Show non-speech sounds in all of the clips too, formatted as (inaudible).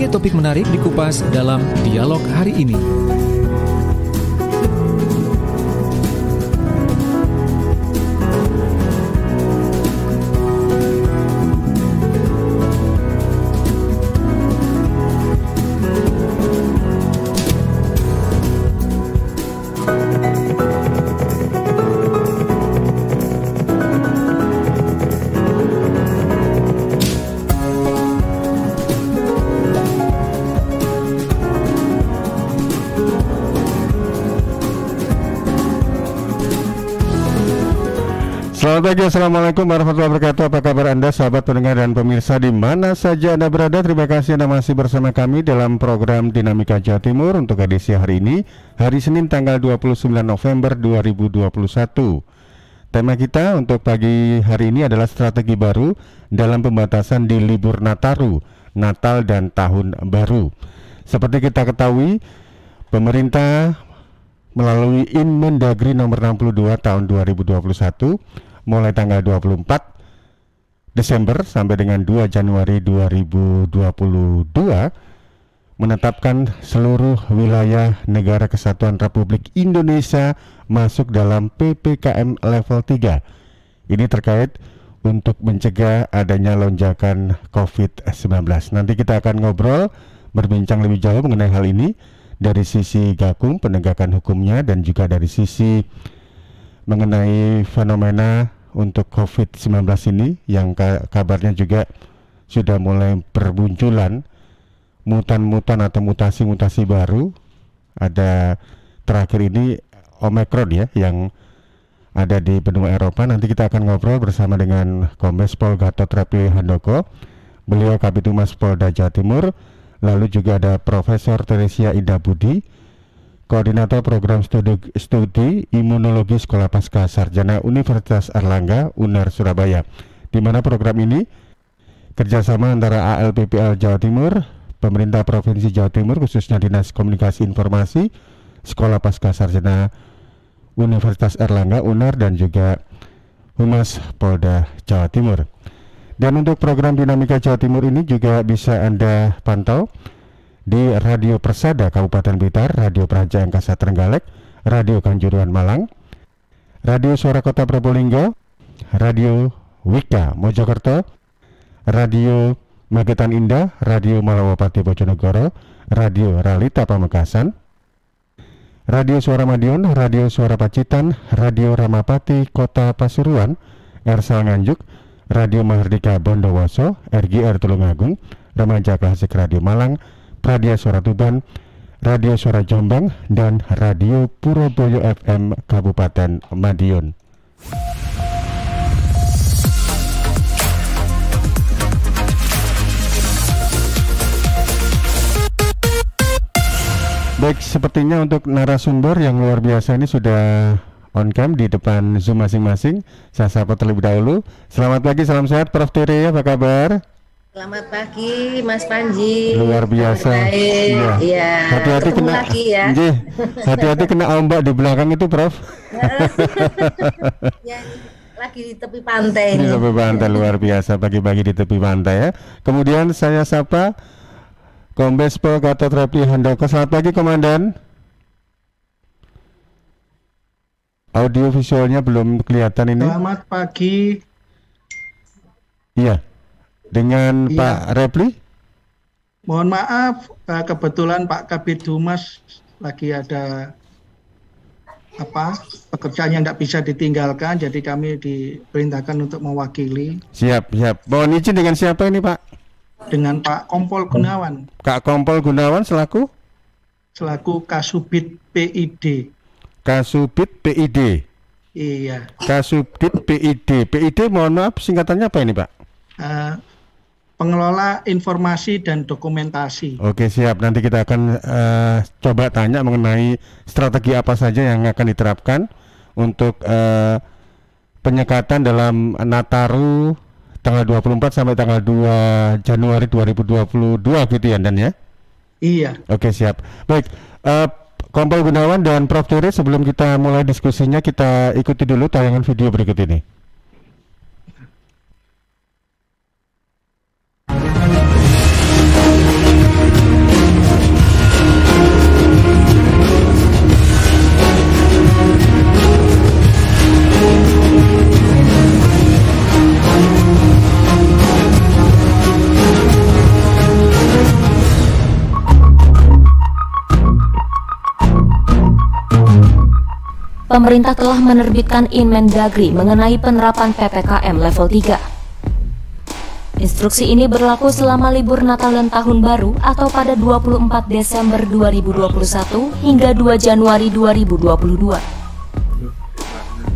Berbagai topik menarik dikupas dalam dialog hari ini. Selamat pagi, Assalamualaikum warahmatullahi wabarakatuh Apa kabar Anda sahabat pendengar dan pemirsa di mana saja Anda berada Terima kasih Anda masih bersama kami dalam program Dinamika Jawa Timur Untuk edisi hari ini, hari Senin tanggal 29 November 2021 Tema kita untuk pagi hari ini adalah strategi baru dalam pembatasan di libur Nataru, Natal dan Tahun Baru Seperti kita ketahui, pemerintah melalui Dagri nomor 62 tahun 2021 mulai tanggal 24 Desember sampai dengan 2 Januari 2022 menetapkan seluruh wilayah negara kesatuan Republik Indonesia masuk dalam PPKM level 3. Ini terkait untuk mencegah adanya lonjakan COVID-19. Nanti kita akan ngobrol berbincang lebih jauh mengenai hal ini dari sisi Gakum penegakan hukumnya dan juga dari sisi mengenai fenomena untuk COVID-19 ini yang kabarnya juga sudah mulai bermunculan mutan-mutan atau mutasi-mutasi baru. Ada terakhir ini Omicron ya yang ada di benua Eropa. Nanti kita akan ngobrol bersama dengan Kombes Pol Gatot Repli Handoko. Beliau Kabit Humas Polda Jawa Timur. Lalu juga ada Profesor Teresia Ida Budi Koordinator Program Studi, Studi Imunologi Sekolah Pasca Sarjana Universitas Erlangga UNER Surabaya, di mana program ini kerjasama antara ALPPL Jawa Timur, Pemerintah Provinsi Jawa Timur khususnya Dinas Komunikasi Informasi, Sekolah Pasca Sarjana Universitas Erlangga UNER dan juga Humas Polda Jawa Timur. Dan untuk program Dinamika Jawa Timur ini juga bisa Anda pantau di Radio Persada Kabupaten Blitar, Radio Praja Angkasa Trenggalek, Radio Kanjuruhan Malang, Radio Suara Kota Probolinggo, Radio Wika Mojokerto, Radio Magetan Indah, Radio Malawapati Bojonegoro, Radio Ralita Pamekasan, Radio Suara Madiun, Radio Suara Pacitan, Radio Ramapati Kota Pasuruan, Ersel Nganjuk, Radio Mahardika Bondowoso, RGR Tulungagung, Remaja Klasik Radio Malang, Radio Suara Tuban, Radio Suara Jombang, dan Radio Puroboyo FM Kabupaten Madiun. Baik, sepertinya untuk narasumber yang luar biasa ini sudah on cam di depan Zoom masing-masing. Saya sapa terlebih dahulu. Selamat pagi, salam sehat Prof Tiri, apa kabar? Selamat pagi Mas Panji. Luar biasa. Ya. Hati-hati kena lagi ya. Hati-hati kena ombak di belakang itu, Prof. (laughs) ya, lagi di tepi pantai. Di tepi pantai luar biasa pagi-pagi di tepi pantai ya. Kemudian saya sapa Kombes Pol Gatot Repli Handoko. Selamat pagi, Komandan. Audio visualnya belum kelihatan ini. Selamat pagi. Iya. Dengan iya. Pak Repli? Mohon maaf, eh, kebetulan Pak Kabit Humas lagi ada apa pekerjaan yang tidak bisa ditinggalkan, jadi kami diperintahkan untuk mewakili. Siap, siap. Mohon izin dengan siapa ini Pak? Dengan Pak Kompol Gunawan. Kak Kompol Gunawan selaku? Selaku Kasubit PID. Kasubit PID. Iya. Kasubdit PID. PID mohon maaf singkatannya apa ini Pak? Uh, pengelola informasi dan dokumentasi. Oke siap, nanti kita akan uh, coba tanya mengenai strategi apa saja yang akan diterapkan untuk uh, penyekatan dalam Nataru tanggal 24 sampai tanggal 2 Januari 2022 gitu ya Dan ya? Iya. Oke siap, baik. Uh, Kompol Gunawan dan Prof. Turi. sebelum kita mulai diskusinya kita ikuti dulu tayangan video berikut ini. Pemerintah telah menerbitkan Dagri mengenai penerapan PPKM level 3. Instruksi ini berlaku selama libur Natal dan Tahun Baru atau pada 24 Desember 2021 hingga 2 Januari 2022.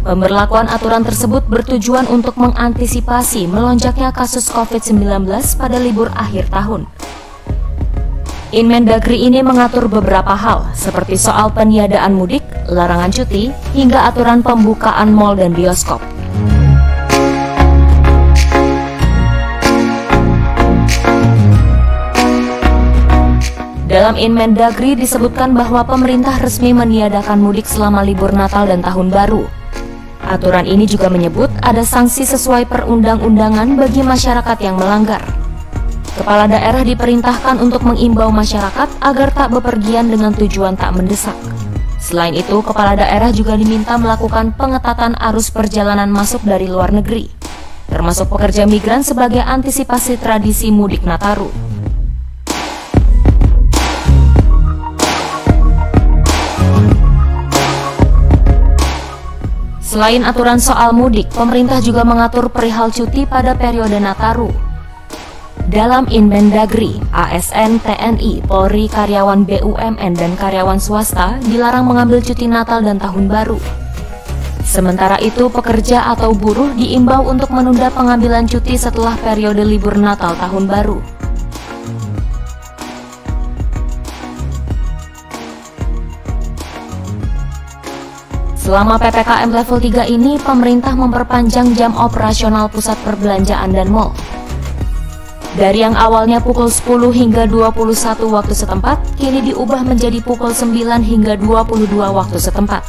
Pemberlakuan aturan tersebut bertujuan untuk mengantisipasi melonjaknya kasus COVID-19 pada libur akhir tahun, Inmendagri ini mengatur beberapa hal seperti soal peniadaan mudik, larangan cuti, hingga aturan pembukaan mal dan bioskop. Dalam Inmendagri disebutkan bahwa pemerintah resmi meniadakan mudik selama libur Natal dan Tahun Baru. Aturan ini juga menyebut ada sanksi sesuai perundang-undangan bagi masyarakat yang melanggar. Kepala daerah diperintahkan untuk mengimbau masyarakat agar tak bepergian dengan tujuan tak mendesak. Selain itu, kepala daerah juga diminta melakukan pengetatan arus perjalanan masuk dari luar negeri, termasuk pekerja migran sebagai antisipasi tradisi mudik Nataru. Selain aturan soal mudik, pemerintah juga mengatur perihal cuti pada periode Nataru, dalam Inmendagri, ASN, TNI, Polri, karyawan BUMN dan karyawan swasta dilarang mengambil cuti Natal dan Tahun Baru. Sementara itu, pekerja atau buruh diimbau untuk menunda pengambilan cuti setelah periode libur Natal Tahun Baru. Selama PPKM level 3 ini, pemerintah memperpanjang jam operasional pusat perbelanjaan dan mall. Dari yang awalnya pukul 10 hingga 21 waktu setempat, kini diubah menjadi pukul 9 hingga 22 waktu setempat.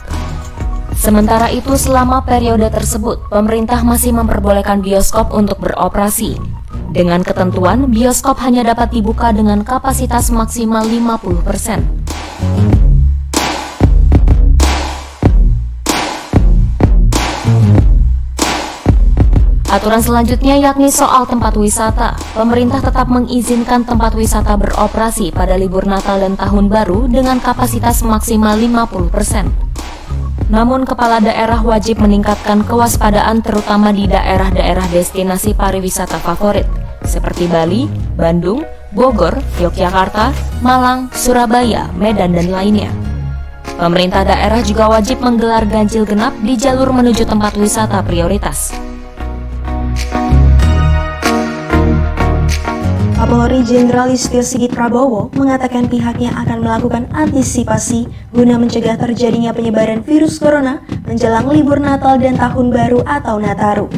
Sementara itu selama periode tersebut, pemerintah masih memperbolehkan bioskop untuk beroperasi. Dengan ketentuan, bioskop hanya dapat dibuka dengan kapasitas maksimal 50%. Aturan selanjutnya yakni soal tempat wisata. Pemerintah tetap mengizinkan tempat wisata beroperasi pada libur Natal dan Tahun Baru dengan kapasitas maksimal 50%. Namun kepala daerah wajib meningkatkan kewaspadaan terutama di daerah-daerah destinasi pariwisata favorit seperti Bali, Bandung, Bogor, Yogyakarta, Malang, Surabaya, Medan, dan lainnya. Pemerintah daerah juga wajib menggelar ganjil genap di jalur menuju tempat wisata prioritas. Kapolri Jenderal Listio Sigit Prabowo mengatakan pihaknya akan melakukan antisipasi guna mencegah terjadinya penyebaran virus corona menjelang libur Natal dan Tahun Baru atau Nataru.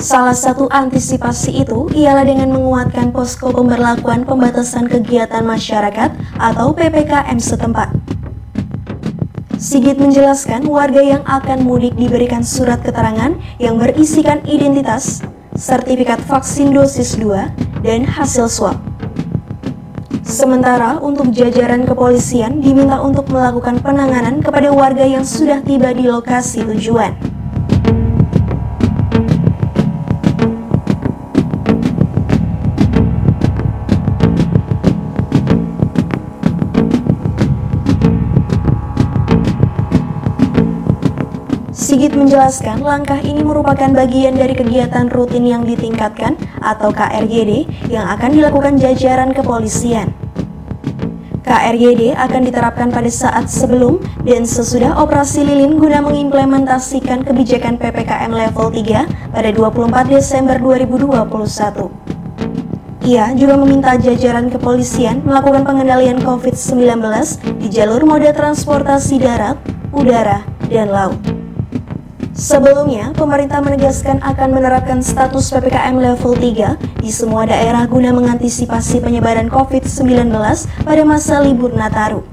Salah satu antisipasi itu ialah dengan menguatkan posko pemberlakuan pembatasan kegiatan masyarakat atau PPKM setempat. Sigit menjelaskan warga yang akan mudik diberikan surat keterangan yang berisikan identitas, sertifikat vaksin dosis 2, dan hasil swab. Sementara untuk jajaran kepolisian diminta untuk melakukan penanganan kepada warga yang sudah tiba di lokasi tujuan. menjelaskan langkah ini merupakan bagian dari kegiatan rutin yang ditingkatkan atau KRGD yang akan dilakukan jajaran kepolisian. KRGD akan diterapkan pada saat sebelum dan sesudah operasi lilin guna mengimplementasikan kebijakan PPKM level 3 pada 24 Desember 2021. Ia juga meminta jajaran kepolisian melakukan pengendalian COVID-19 di jalur moda transportasi darat, udara, dan laut. Sebelumnya, pemerintah menegaskan akan menerapkan status PPKM level 3 di semua daerah guna mengantisipasi penyebaran COVID-19 pada masa libur Nataru.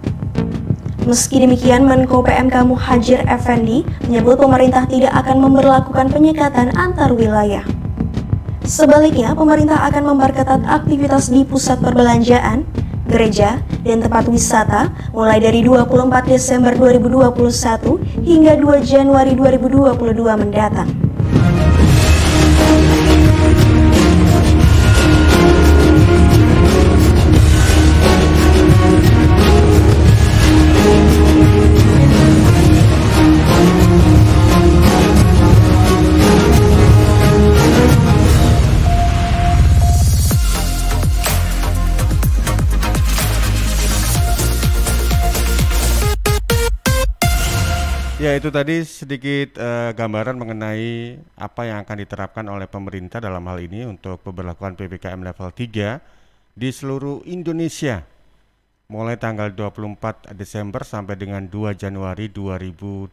Meski demikian, Menko PMK Muhajir Effendi menyebut pemerintah tidak akan memperlakukan penyekatan antar wilayah. Sebaliknya, pemerintah akan memperketat aktivitas di pusat perbelanjaan, gereja, dan tempat wisata mulai dari 24 Desember 2021 hingga 2 Januari 2022 mendatang. itu tadi sedikit uh, gambaran mengenai apa yang akan diterapkan oleh pemerintah dalam hal ini untuk pemberlakuan PPKM level 3 di seluruh Indonesia mulai tanggal 24 Desember sampai dengan 2 Januari 2022.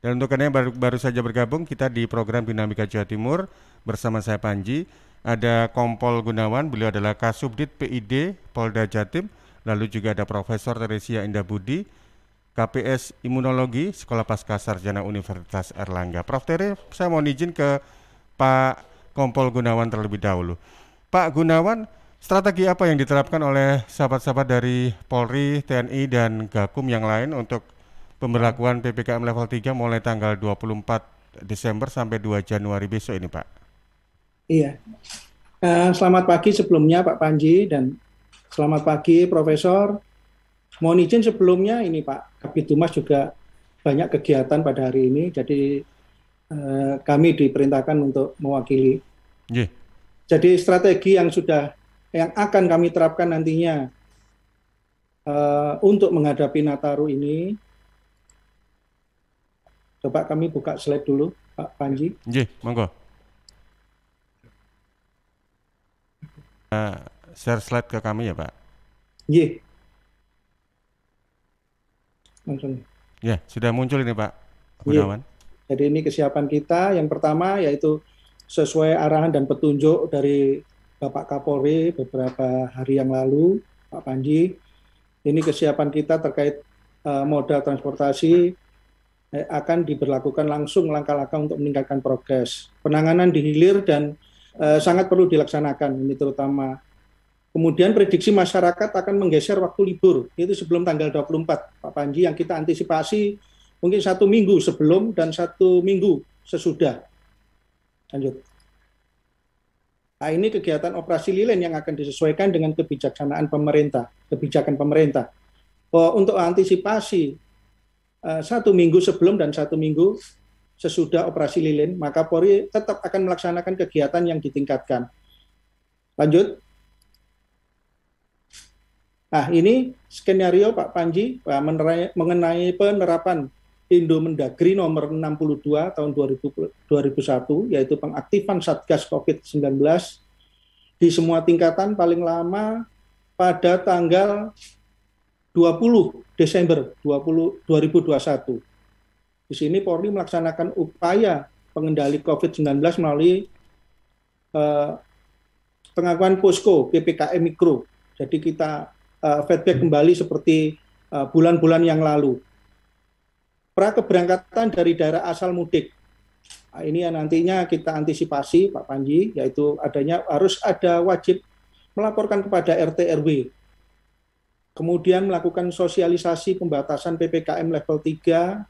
Dan untuk yang baru, baru saja bergabung, kita di program Dinamika Jawa Timur bersama saya Panji. Ada Kompol Gunawan, beliau adalah Kasubdit PID Polda Jatim, lalu juga ada Profesor Teresia Indah Budi, KPS Imunologi Sekolah Pasca Sarjana Universitas Erlangga. Prof Tere, saya mau izin ke Pak Kompol Gunawan terlebih dahulu. Pak Gunawan, strategi apa yang diterapkan oleh sahabat-sahabat dari Polri, TNI, dan Gakum yang lain untuk pemberlakuan PPKM level 3 mulai tanggal 24 Desember sampai 2 Januari besok ini Pak? Iya. Eh, selamat pagi sebelumnya Pak Panji dan selamat pagi Profesor. Mohon izin sebelumnya ini Pak, Kapitumas juga banyak kegiatan pada hari ini, jadi eh, kami diperintahkan untuk mewakili. Yeah. Jadi strategi yang sudah yang akan kami terapkan nantinya eh, untuk menghadapi Nataru ini, coba kami buka slide dulu, Pak Panji. Iya, yeah, monggo. Uh, share slide ke kami ya, Pak. Yeah muncul. Ya, sudah muncul ini Pak iya. Gunawan. Ya. Jadi ini kesiapan kita yang pertama yaitu sesuai arahan dan petunjuk dari Bapak Kapolri beberapa hari yang lalu, Pak Panji. Ini kesiapan kita terkait uh, eh, moda transportasi eh, akan diberlakukan langsung langkah-langkah untuk meningkatkan progres. Penanganan di hilir dan uh, sangat perlu dilaksanakan, ini terutama Kemudian prediksi masyarakat akan menggeser waktu libur, itu sebelum tanggal 24, Pak Panji, yang kita antisipasi mungkin satu minggu sebelum dan satu minggu sesudah. Lanjut. Nah, ini kegiatan operasi lilin yang akan disesuaikan dengan kebijaksanaan pemerintah, kebijakan pemerintah. Oh, untuk antisipasi eh, satu minggu sebelum dan satu minggu sesudah operasi lilin, maka Polri tetap akan melaksanakan kegiatan yang ditingkatkan. Lanjut. Nah, ini skenario Pak Panji mengenai penerapan Indo Mendagri nomor 62 tahun 2000, 2001 yaitu pengaktifan Satgas Covid-19 di semua tingkatan paling lama pada tanggal 20 Desember 20, 2021. Di sini Polri melaksanakan upaya pengendali COVID-19 melalui eh, pengakuan posko PPKM Mikro. Jadi kita uh, feedback kembali seperti eh, bulan-bulan uh, yang lalu. Pra keberangkatan dari daerah asal mudik. Nah, ini yang nantinya kita antisipasi Pak Panji, yaitu adanya harus ada wajib melaporkan kepada RT RW. Kemudian melakukan sosialisasi pembatasan PPKM level 3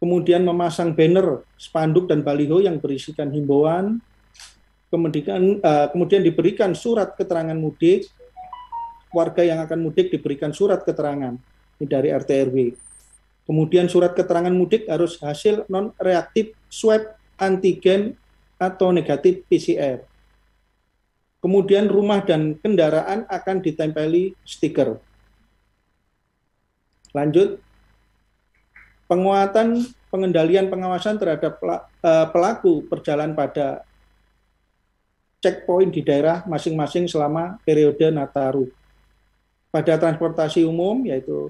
kemudian memasang banner, spanduk dan baliho yang berisikan himbauan, kemudian, uh, kemudian diberikan surat keterangan mudik, warga yang akan mudik diberikan surat keterangan ini dari RT RW. Kemudian surat keterangan mudik harus hasil non reaktif swab antigen atau negatif PCR. Kemudian rumah dan kendaraan akan ditempeli stiker. Lanjut, penguatan pengendalian pengawasan terhadap eh, pelaku perjalanan pada checkpoint di daerah masing-masing selama periode Nataru pada transportasi umum yaitu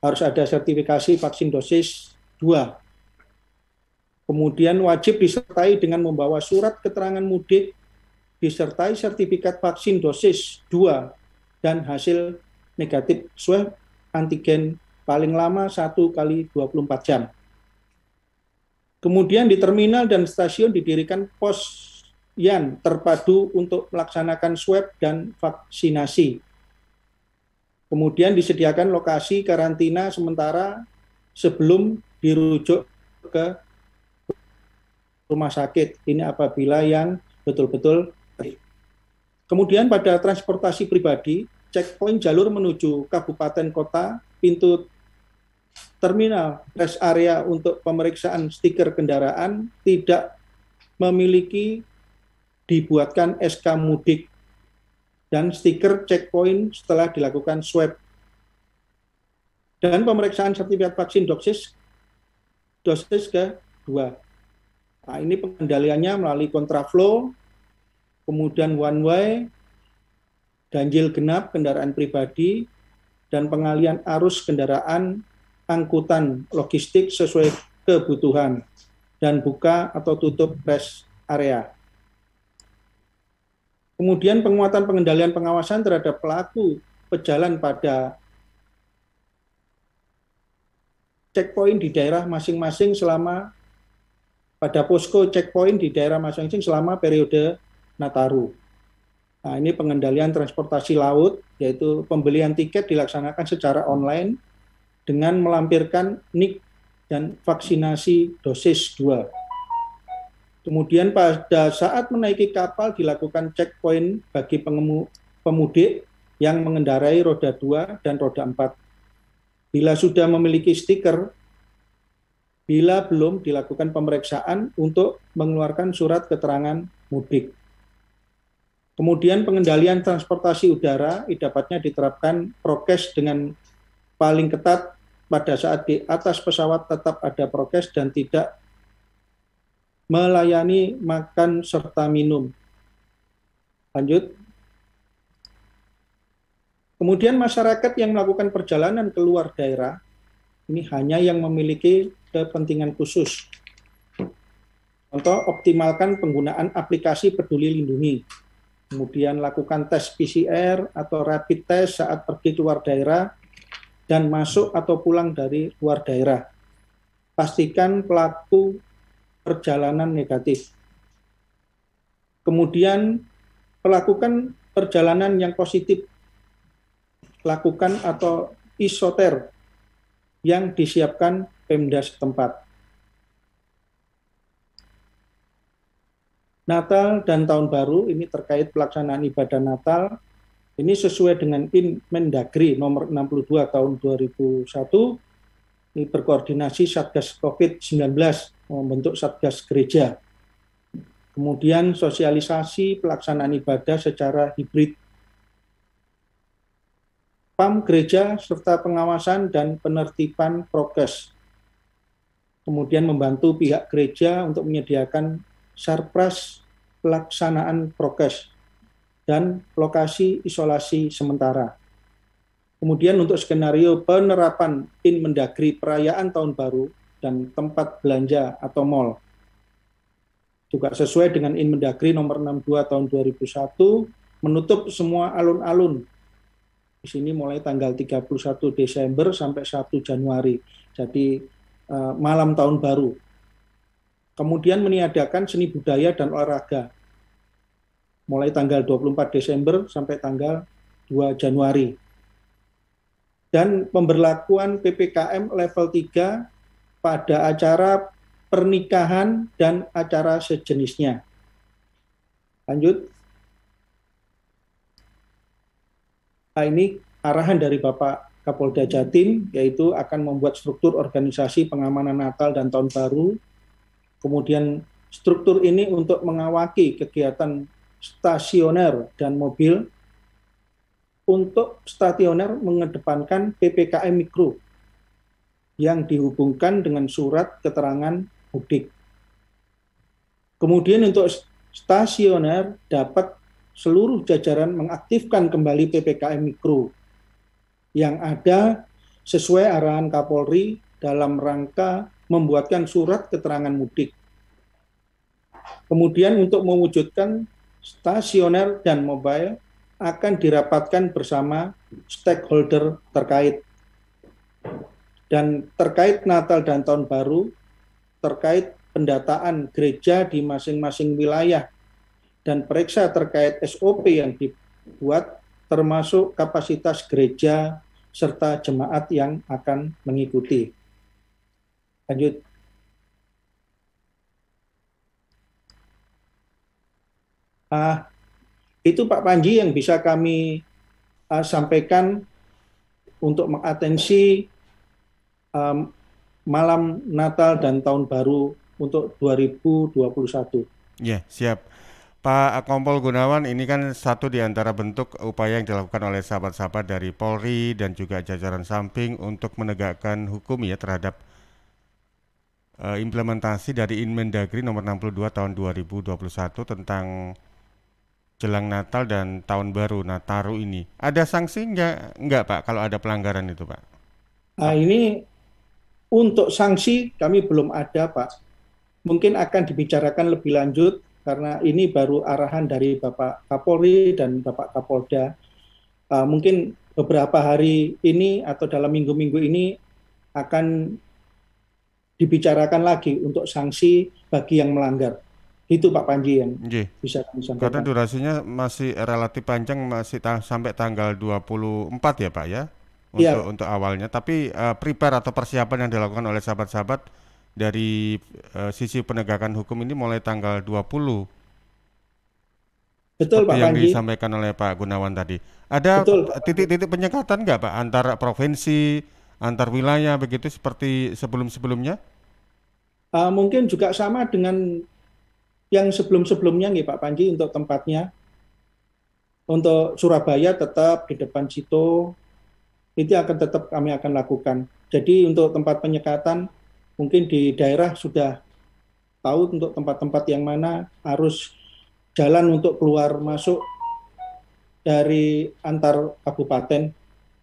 harus ada sertifikasi vaksin dosis 2. Kemudian wajib disertai dengan membawa surat keterangan mudik disertai sertifikat vaksin dosis 2 dan hasil negatif swab antigen paling lama 1 kali 24 jam. Kemudian di terminal dan stasiun didirikan pos yang terpadu untuk melaksanakan swab dan vaksinasi Kemudian disediakan lokasi karantina sementara sebelum dirujuk ke rumah sakit. Ini apabila yang betul-betul Kemudian pada transportasi pribadi, checkpoint jalur menuju kabupaten kota, pintu terminal rest area untuk pemeriksaan stiker kendaraan tidak memiliki dibuatkan SK mudik dan stiker checkpoint setelah dilakukan swab. Dan pemeriksaan sertifikat vaksin dosis dosis ke-2. Nah, ini pengendaliannya melalui kontraflow, kemudian one way, ganjil genap kendaraan pribadi, dan pengalian arus kendaraan angkutan logistik sesuai kebutuhan dan buka atau tutup rest area. Kemudian penguatan pengendalian pengawasan terhadap pelaku pejalan pada checkpoint di daerah masing-masing selama pada posko checkpoint di daerah masing-masing selama periode Nataru. Nah, ini pengendalian transportasi laut, yaitu pembelian tiket dilaksanakan secara online dengan melampirkan NIK dan vaksinasi dosis 2. Kemudian pada saat menaiki kapal dilakukan checkpoint bagi pemudik yang mengendarai roda 2 dan roda 4. Bila sudah memiliki stiker, bila belum dilakukan pemeriksaan untuk mengeluarkan surat keterangan mudik. Kemudian pengendalian transportasi udara dapatnya diterapkan prokes dengan paling ketat pada saat di atas pesawat tetap ada prokes dan tidak melayani makan serta minum. Lanjut. Kemudian masyarakat yang melakukan perjalanan keluar daerah, ini hanya yang memiliki kepentingan khusus. Contoh, optimalkan penggunaan aplikasi peduli lindungi. Kemudian lakukan tes PCR atau rapid test saat pergi keluar daerah dan masuk atau pulang dari luar daerah. Pastikan pelaku perjalanan negatif. Kemudian lakukan perjalanan yang positif. Lakukan atau isoter yang disiapkan Pemda setempat. Natal dan Tahun Baru ini terkait pelaksanaan ibadah Natal. Ini sesuai dengan In Mendagri nomor 62 tahun 2001. Ini berkoordinasi Satgas COVID-19 membentuk satgas gereja. Kemudian sosialisasi pelaksanaan ibadah secara hibrid. PAM gereja serta pengawasan dan penertiban prokes. Kemudian membantu pihak gereja untuk menyediakan sarpras pelaksanaan prokes dan lokasi isolasi sementara. Kemudian untuk skenario penerapan in mendagri perayaan tahun baru dan tempat belanja atau mall. Juga sesuai dengan Inmendagri nomor 62 tahun 2001 menutup semua alun-alun. Di sini mulai tanggal 31 Desember sampai 1 Januari. Jadi uh, malam tahun baru. Kemudian meniadakan seni budaya dan olahraga. Mulai tanggal 24 Desember sampai tanggal 2 Januari. Dan pemberlakuan PPKM level 3 pada acara pernikahan dan acara sejenisnya. Lanjut. Nah, ini arahan dari Bapak Kapolda Jatim, yaitu akan membuat struktur organisasi pengamanan Natal dan Tahun Baru. Kemudian struktur ini untuk mengawaki kegiatan stasioner dan mobil. Untuk stasioner mengedepankan PPKM Mikro yang dihubungkan dengan surat keterangan mudik. Kemudian untuk stasioner dapat seluruh jajaran mengaktifkan kembali PPKM Mikro yang ada sesuai arahan Kapolri dalam rangka membuatkan surat keterangan mudik. Kemudian untuk mewujudkan stasioner dan mobile akan dirapatkan bersama stakeholder terkait dan terkait Natal dan Tahun Baru, terkait pendataan gereja di masing-masing wilayah, dan periksa terkait SOP yang dibuat, termasuk kapasitas gereja serta jemaat yang akan mengikuti. Lanjut. Ah, itu Pak Panji yang bisa kami ah, sampaikan untuk mengatensi um, malam Natal dan Tahun Baru untuk 2021. Ya, yeah, siap. Pak Kompol Gunawan, ini kan satu di antara bentuk upaya yang dilakukan oleh sahabat-sahabat dari Polri dan juga jajaran samping untuk menegakkan hukum ya terhadap uh, implementasi dari Inmendagri nomor 62 tahun 2021 tentang jelang Natal dan tahun baru Nataru ini. Ada sanksi nggak, nggak Pak kalau ada pelanggaran itu Pak? Nah, ini untuk sanksi kami belum ada, Pak. Mungkin akan dibicarakan lebih lanjut karena ini baru arahan dari Bapak Kapolri dan Bapak Kapolda. Uh, mungkin beberapa hari ini atau dalam minggu-minggu ini akan dibicarakan lagi untuk sanksi bagi yang melanggar. Itu Pak Panji yang Ye. bisa kami Karena durasinya masih relatif panjang, masih ta sampai tanggal 24 ya Pak ya? Iya. untuk ya. untuk awalnya. Tapi uh, prepare atau persiapan yang dilakukan oleh sahabat-sahabat dari uh, sisi penegakan hukum ini mulai tanggal 20 Betul Pak Pak yang Panji. disampaikan oleh Pak Gunawan tadi. Ada titik-titik penyekatan nggak Pak antar provinsi, antar wilayah begitu seperti sebelum-sebelumnya? Uh, mungkin juga sama dengan yang sebelum-sebelumnya nih Pak Panji untuk tempatnya. Untuk Surabaya tetap di depan situ, itu akan tetap kami akan lakukan. Jadi untuk tempat penyekatan mungkin di daerah sudah tahu untuk tempat-tempat yang mana harus jalan untuk keluar masuk dari antar kabupaten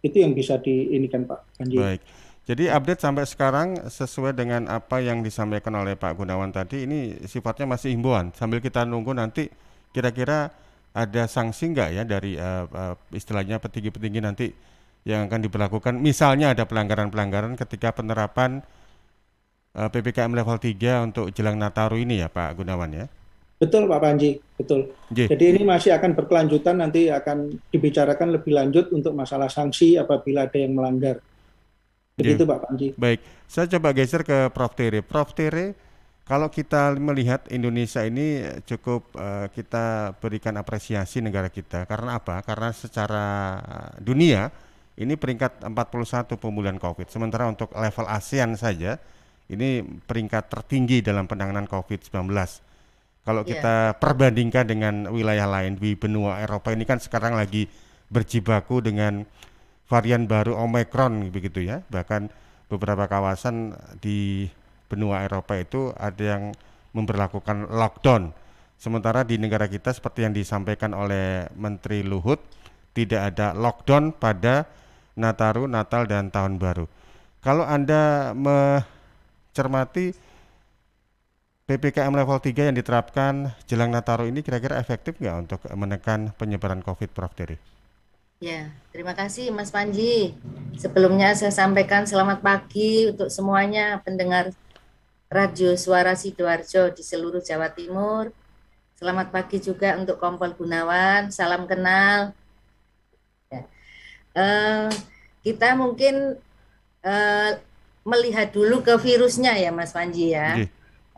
itu yang bisa diinikan Pak Ganji. Baik. Jadi update sampai sekarang sesuai dengan apa yang disampaikan oleh Pak Gunawan tadi ini sifatnya masih himbauan sambil kita nunggu nanti kira-kira ada sanksi nggak ya dari uh, uh, istilahnya petinggi-petinggi nanti yang akan diberlakukan. Misalnya ada pelanggaran-pelanggaran ketika penerapan eh, PPKM level 3 untuk jelang Nataru ini ya Pak Gunawan ya. Betul Pak Panji, betul. J. Jadi ini masih akan berkelanjutan nanti akan dibicarakan lebih lanjut untuk masalah sanksi apabila ada yang melanggar. Begitu J. Pak Panji. Baik, saya coba geser ke Prof Tere. Prof Tere, kalau kita melihat Indonesia ini cukup eh, kita berikan apresiasi negara kita karena apa? Karena secara eh, dunia ini peringkat 41 pemulihan COVID. Sementara untuk level ASEAN saja ini peringkat tertinggi dalam penanganan COVID-19. Kalau yeah. kita perbandingkan dengan wilayah lain di benua Eropa ini kan sekarang lagi berjibaku dengan varian baru Omicron begitu ya. Bahkan beberapa kawasan di benua Eropa itu ada yang memperlakukan lockdown. Sementara di negara kita seperti yang disampaikan oleh Menteri Luhut tidak ada lockdown pada Nataru, Natal dan Tahun Baru. Kalau Anda mencermati PPKM level 3 yang diterapkan jelang Nataru ini kira-kira efektif nggak untuk menekan penyebaran COVID Prof Diri? Ya, terima kasih Mas Panji. Sebelumnya saya sampaikan selamat pagi untuk semuanya pendengar Radio Suara Sidoarjo di seluruh Jawa Timur. Selamat pagi juga untuk Kompol Gunawan, salam kenal. Eh, kita mungkin uh, melihat dulu ke virusnya ya Mas Panji ya.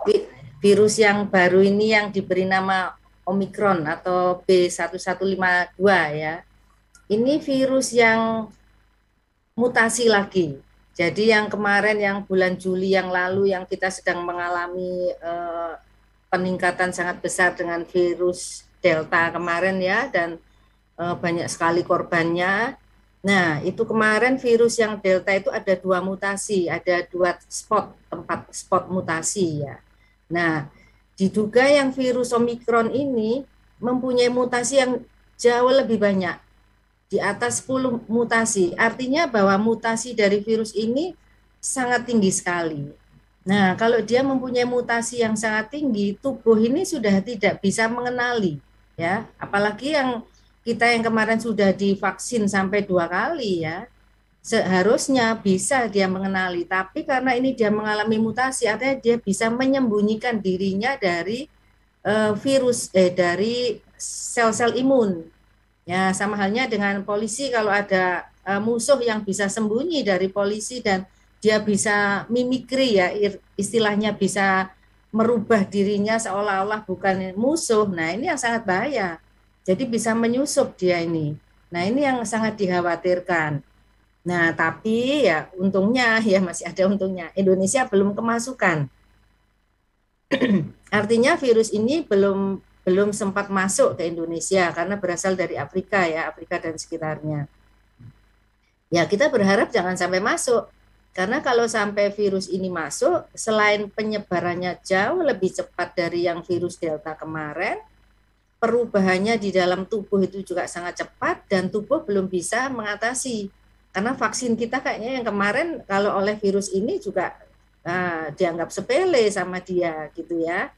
Vi virus yang baru ini yang diberi nama Omikron atau B1152 ya. Ini virus yang mutasi lagi. Jadi yang kemarin yang bulan Juli yang lalu yang kita sedang mengalami uh, peningkatan sangat besar dengan virus Delta kemarin ya dan banyak sekali korbannya Nah, itu kemarin virus yang delta itu ada dua mutasi, ada dua spot tempat spot mutasi ya. Nah, diduga yang virus Omikron ini mempunyai mutasi yang jauh lebih banyak di atas 10 mutasi. Artinya bahwa mutasi dari virus ini sangat tinggi sekali. Nah, kalau dia mempunyai mutasi yang sangat tinggi, tubuh ini sudah tidak bisa mengenali ya, apalagi yang kita yang kemarin sudah divaksin sampai dua kali ya, seharusnya bisa dia mengenali. Tapi karena ini dia mengalami mutasi, artinya dia bisa menyembunyikan dirinya dari uh, virus, eh, dari sel-sel imun. Ya, sama halnya dengan polisi kalau ada uh, musuh yang bisa sembunyi dari polisi dan dia bisa mimikri ya, istilahnya bisa merubah dirinya seolah-olah bukan musuh. Nah, ini yang sangat bahaya jadi bisa menyusup dia ini. Nah, ini yang sangat dikhawatirkan. Nah, tapi ya untungnya (laughs) ya masih ada untungnya. Indonesia belum kemasukan. (clears throat) Artinya virus ini belum belum sempat masuk ke Indonesia karena berasal dari Afrika ya, Afrika dan sekitarnya. Ya, kita berharap jangan sampai masuk. Karena kalau sampai virus ini masuk, selain penyebarannya jauh lebih cepat dari yang virus Delta kemarin, perubahannya di dalam tubuh itu juga sangat cepat dan tubuh belum bisa mengatasi karena vaksin kita kayaknya yang kemarin kalau oleh virus ini juga uh, dianggap sepele sama dia gitu ya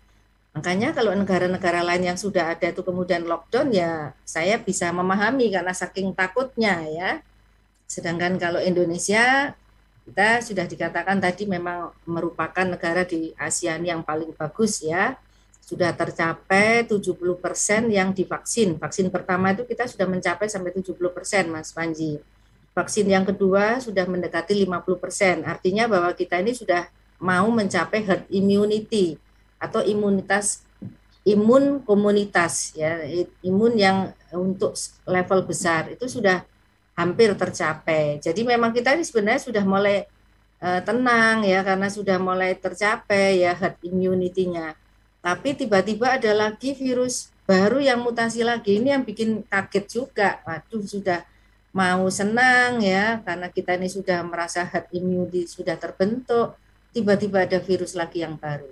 makanya kalau negara-negara lain yang sudah ada itu kemudian lockdown ya saya bisa memahami karena saking takutnya ya sedangkan kalau Indonesia kita sudah dikatakan tadi memang merupakan negara di ASEAN yang paling bagus ya sudah tercapai 70% yang divaksin. Vaksin pertama itu kita sudah mencapai sampai 70%, Mas Panji. Vaksin yang kedua sudah mendekati 50%. Artinya bahwa kita ini sudah mau mencapai herd immunity atau imunitas imun komunitas ya, imun yang untuk level besar itu sudah hampir tercapai. Jadi memang kita ini sebenarnya sudah mulai uh, tenang ya karena sudah mulai tercapai ya herd immunity-nya. Tapi tiba-tiba ada lagi virus baru yang mutasi lagi. Ini yang bikin kaget juga. Waduh, sudah mau senang ya karena kita ini sudah merasa herd immunity sudah terbentuk tiba-tiba ada virus lagi yang baru.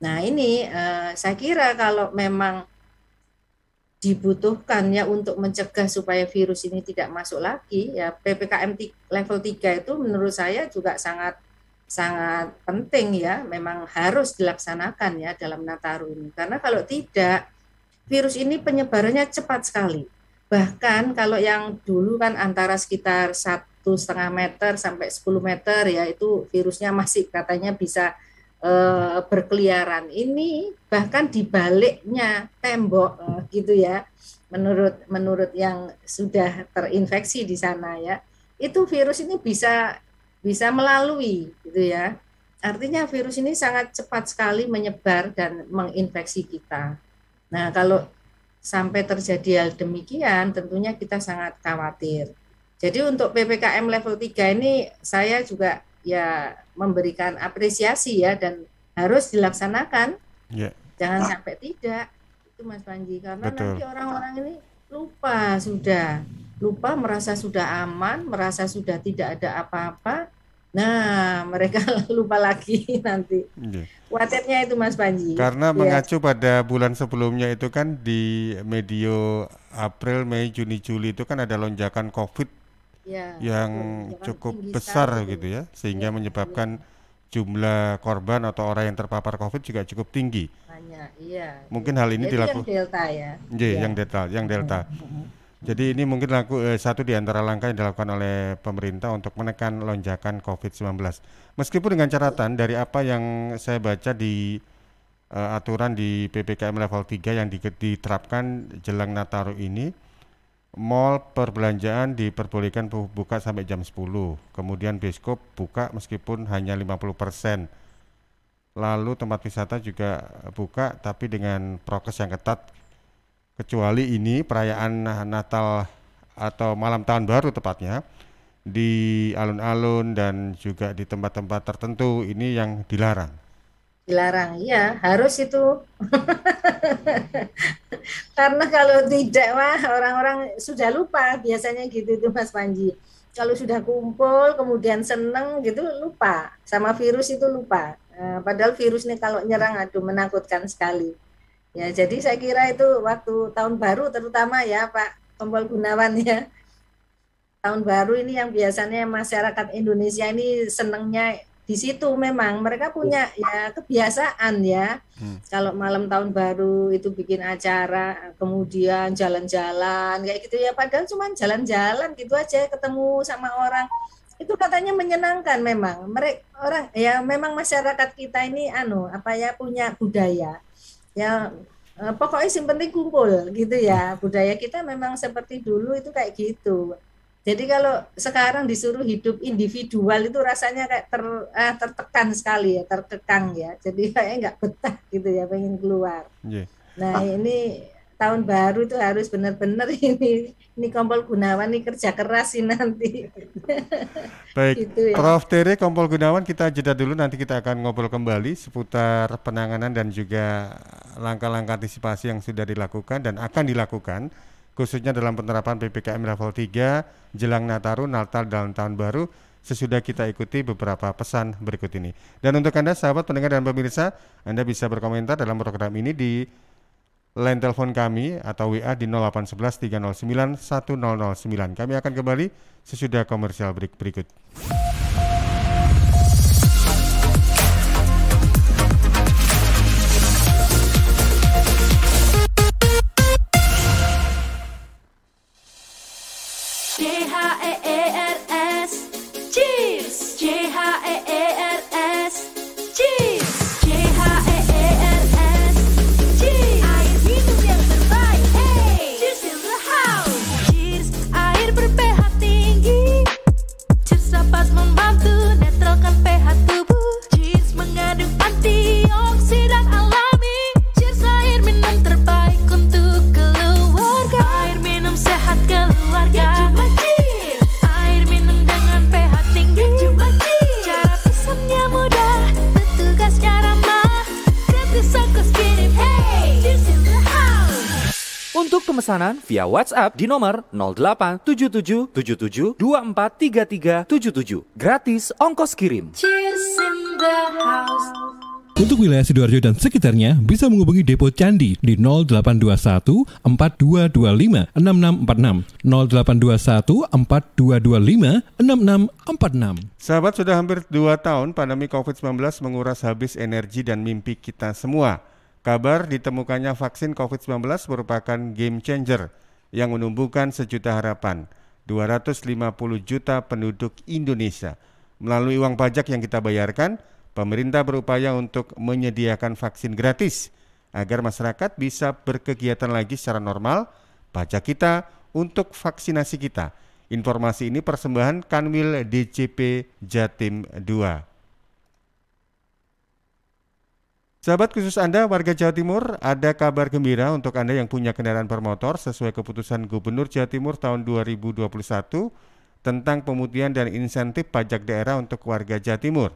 Nah ini eh, saya kira kalau memang dibutuhkan ya untuk mencegah supaya virus ini tidak masuk lagi ya PPKM level 3 itu menurut saya juga sangat sangat penting ya, memang harus dilaksanakan ya dalam Nataru ini. Karena kalau tidak, virus ini penyebarannya cepat sekali. Bahkan kalau yang dulu kan antara sekitar satu setengah meter sampai 10 meter ya itu virusnya masih katanya bisa e, berkeliaran. Ini bahkan dibaliknya tembok e, gitu ya. Menurut menurut yang sudah terinfeksi di sana ya, itu virus ini bisa bisa melalui gitu ya. Artinya virus ini sangat cepat sekali menyebar dan menginfeksi kita. Nah, kalau sampai terjadi hal demikian tentunya kita sangat khawatir. Jadi untuk PPKM level 3 ini saya juga ya memberikan apresiasi ya dan harus dilaksanakan. Ya. Jangan sampai tidak. Itu Mas Panji karena Betul. nanti orang-orang ini lupa sudah lupa merasa sudah aman, merasa sudah tidak ada apa-apa. Nah, (laughs) mereka lupa lagi (laughs) nanti. Yeah. itu Mas Panji. Karena ya. mengacu pada bulan sebelumnya itu kan di medio April, Mei, Juni, Juli itu kan ada lonjakan COVID ya, yang cukup besar sekali. gitu ya, iya, sehingga ya, menyebabkan ya. jumlah korban atau orang yang terpapar COVID juga cukup tinggi. Banyak, iya. Mungkin hal ini dilakukan. Yang delta ya. Iya, yeah, yang delta, yang delta. Mm jadi ini mungkin laku, eh, satu di antara langkah yang dilakukan oleh pemerintah untuk menekan lonjakan COVID-19. Meskipun dengan catatan dari apa yang saya baca di eh, aturan di PPKM level 3 yang diterapkan jelang Nataru ini, mall perbelanjaan diperbolehkan buka sampai jam 10. Kemudian bioskop buka meskipun hanya 50%. Lalu tempat wisata juga buka tapi dengan prokes yang ketat kecuali ini perayaan nah, Natal atau malam tahun baru tepatnya di alun-alun dan juga di tempat-tempat tertentu ini yang dilarang. Dilarang, ya harus itu. (laughs) Karena kalau tidak mah orang-orang sudah lupa biasanya gitu itu Mas Panji. Kalau sudah kumpul kemudian seneng gitu lupa sama virus itu lupa. Eh, padahal virus nih kalau nyerang aduh menakutkan sekali. Ya, jadi saya kira itu waktu tahun baru terutama ya Pak Tombol Gunawan ya. Tahun baru ini yang biasanya masyarakat Indonesia ini senangnya di situ memang mereka punya ya kebiasaan ya. Hmm. Kalau malam tahun baru itu bikin acara, kemudian jalan-jalan kayak gitu ya padahal cuma jalan-jalan gitu aja ketemu sama orang. Itu katanya menyenangkan memang. Mereka orang ya memang masyarakat kita ini anu apa ya punya budaya ya eh, pokoknya yang penting kumpul gitu ya budaya kita memang seperti dulu itu kayak gitu jadi kalau sekarang disuruh hidup individual itu rasanya kayak ter, eh, tertekan sekali ya terkekang ya jadi (laughs) kayak nggak betah gitu ya pengen keluar yeah. nah ah. ini tahun baru itu harus benar-benar (laughs) ini ini Kompol Gunawan ini kerja keras sih nanti. (laughs) Baik, gitu ya. Prof Tere Kompol Gunawan kita jeda dulu nanti kita akan ngobrol kembali seputar penanganan dan juga langkah-langkah antisipasi yang sudah dilakukan dan akan dilakukan khususnya dalam penerapan PPKM level 3 jelang Nataru, Natal dan tahun baru sesudah kita ikuti beberapa pesan berikut ini. Dan untuk Anda sahabat pendengar dan pemirsa, Anda bisa berkomentar dalam program ini di line telepon kami atau WA di 0811 309 1009. Kami akan kembali sesudah komersial break berikut. Untuk pemesanan via WhatsApp di nomor 087777243377. Gratis ongkos kirim. Untuk wilayah Sidoarjo dan sekitarnya bisa menghubungi Depo Candi di 0821 4225 6646 0821 4225 6646. Sahabat sudah hampir 2 tahun pandemi Covid-19 menguras habis energi dan mimpi kita semua. Kabar ditemukannya vaksin COVID-19 merupakan game changer yang menumbuhkan sejuta harapan 250 juta penduduk Indonesia. Melalui uang pajak yang kita bayarkan, pemerintah berupaya untuk menyediakan vaksin gratis agar masyarakat bisa berkegiatan lagi secara normal, pajak kita untuk vaksinasi kita. Informasi ini persembahan Kanwil DJP Jatim 2. Sahabat khusus Anda, warga Jawa Timur, ada kabar gembira untuk Anda yang punya kendaraan bermotor sesuai keputusan Gubernur Jawa Timur tahun 2021 tentang pemutihan dan insentif pajak daerah untuk warga Jawa Timur.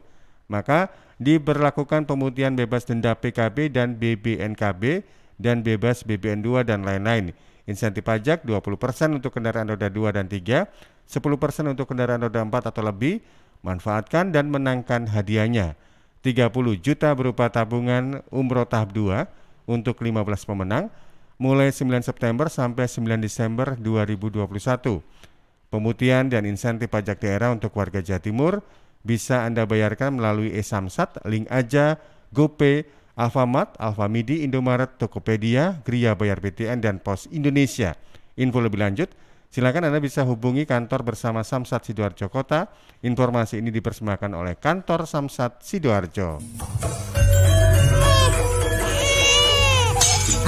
Maka diberlakukan pemutihan bebas denda PKB dan BBNKB dan bebas BBN2 dan lain-lain. Insentif pajak 20% untuk kendaraan roda 2 dan 3, 10% untuk kendaraan roda 4 atau lebih, manfaatkan dan menangkan hadiahnya. 30 juta berupa tabungan umroh tahap 2 untuk 15 pemenang mulai 9 September sampai 9 Desember 2021. Pemutihan dan insentif pajak daerah untuk warga Jawa Timur bisa Anda bayarkan melalui e-samsat, link aja, GoPay, Alfamart, Alfamidi, Indomaret, Tokopedia, Gria Bayar PTN, dan Pos Indonesia. Info lebih lanjut, silakan Anda bisa hubungi kantor bersama Samsat Sidoarjo Kota. Informasi ini dipersembahkan oleh kantor Samsat Sidoarjo.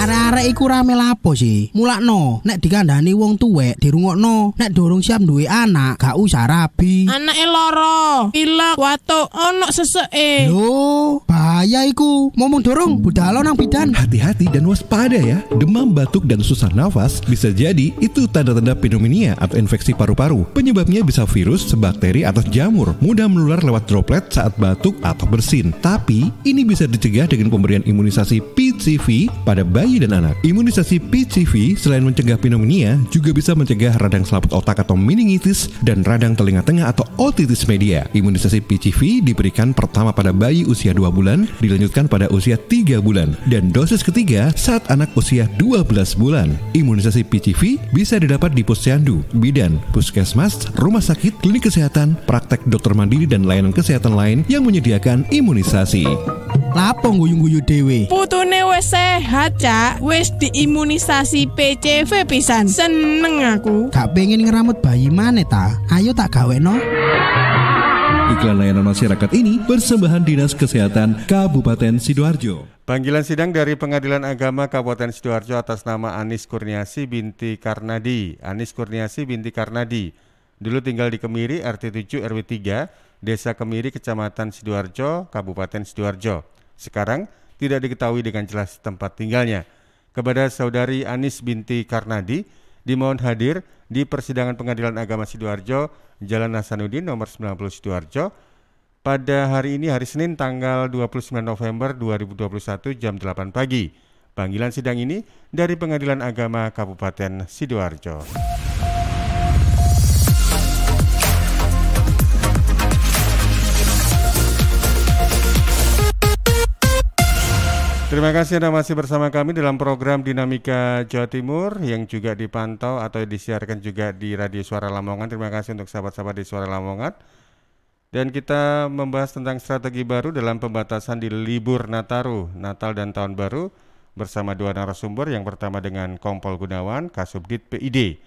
Arek-arek iku rame lapo sih? Mulakno, nek dikandani wong tuwek dirungokno, nek dorong siap duwe anak, gak usah rabi. Anake loro, pilek, watuk, ono seseke. Lho, bahaya iku. Momong dorong budalo nang bidan. Hati-hati dan waspada ya. Demam, batuk dan susah nafas bisa jadi itu tanda-tanda pneumonia atau infeksi paru-paru. Penyebabnya bisa virus, bakteri atau jamur. Mudah menular lewat droplet saat batuk atau bersin. Tapi ini bisa dicegah dengan pemberian imunisasi PCV pada bayi dan anak. Imunisasi PCV selain mencegah pneumonia juga bisa mencegah radang selaput otak atau meningitis dan radang telinga tengah atau otitis media. Imunisasi PCV diberikan pertama pada bayi usia 2 bulan, dilanjutkan pada usia 3 bulan, dan dosis ketiga saat anak usia 12 bulan. Imunisasi PCV bisa didapat di posyandu, bidan, puskesmas, rumah sakit, klinik kesehatan, praktek dokter mandiri, dan layanan kesehatan lain yang menyediakan imunisasi. Lapo guyu-guyu dhewe? Putune wis sehat, Cak. Wis diimunisasi PCV pisan. Seneng aku. Gak pengen ngeramut bayi maneh ta? Ayo tak gawekno. Iklan layanan masyarakat ini persembahan Dinas Kesehatan Kabupaten Sidoarjo. Panggilan sidang dari Pengadilan Agama Kabupaten Sidoarjo atas nama Anis Kurniasi binti Karnadi. Anis Kurniasi binti Karnadi. Dulu tinggal di Kemiri RT 7 RW 3 Desa Kemiri, Kecamatan Sidoarjo, Kabupaten Sidoarjo. Sekarang tidak diketahui dengan jelas tempat tinggalnya. Kepada saudari Anis binti Karnadi, dimohon hadir di persidangan pengadilan agama Sidoarjo, Jalan Hasanuddin nomor 90 Sidoarjo, pada hari ini hari Senin tanggal 29 November 2021 jam 8 pagi. Panggilan sidang ini dari Pengadilan Agama Kabupaten Sidoarjo. Terima kasih Anda masih bersama kami dalam program Dinamika Jawa Timur yang juga dipantau atau disiarkan juga di Radio Suara Lamongan. Terima kasih untuk sahabat-sahabat di Suara Lamongan. Dan kita membahas tentang strategi baru dalam pembatasan di libur Nataru, Natal dan Tahun Baru bersama dua narasumber yang pertama dengan Kompol Gunawan, Kasubdit PID,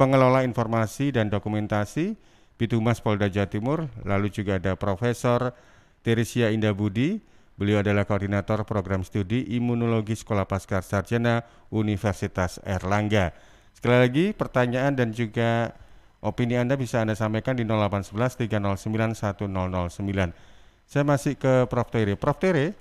Pengelola Informasi dan Dokumentasi, Bitumas Polda Jawa Timur, lalu juga ada Profesor Teresia Indabudi. Budi, Beliau adalah koordinator program studi imunologi Sekolah Pasca Sarjana Universitas Erlangga. Sekali lagi pertanyaan dan juga opini Anda bisa Anda sampaikan di 0811 309 1009. Saya masih ke Prof. Tere. Prof. Tere,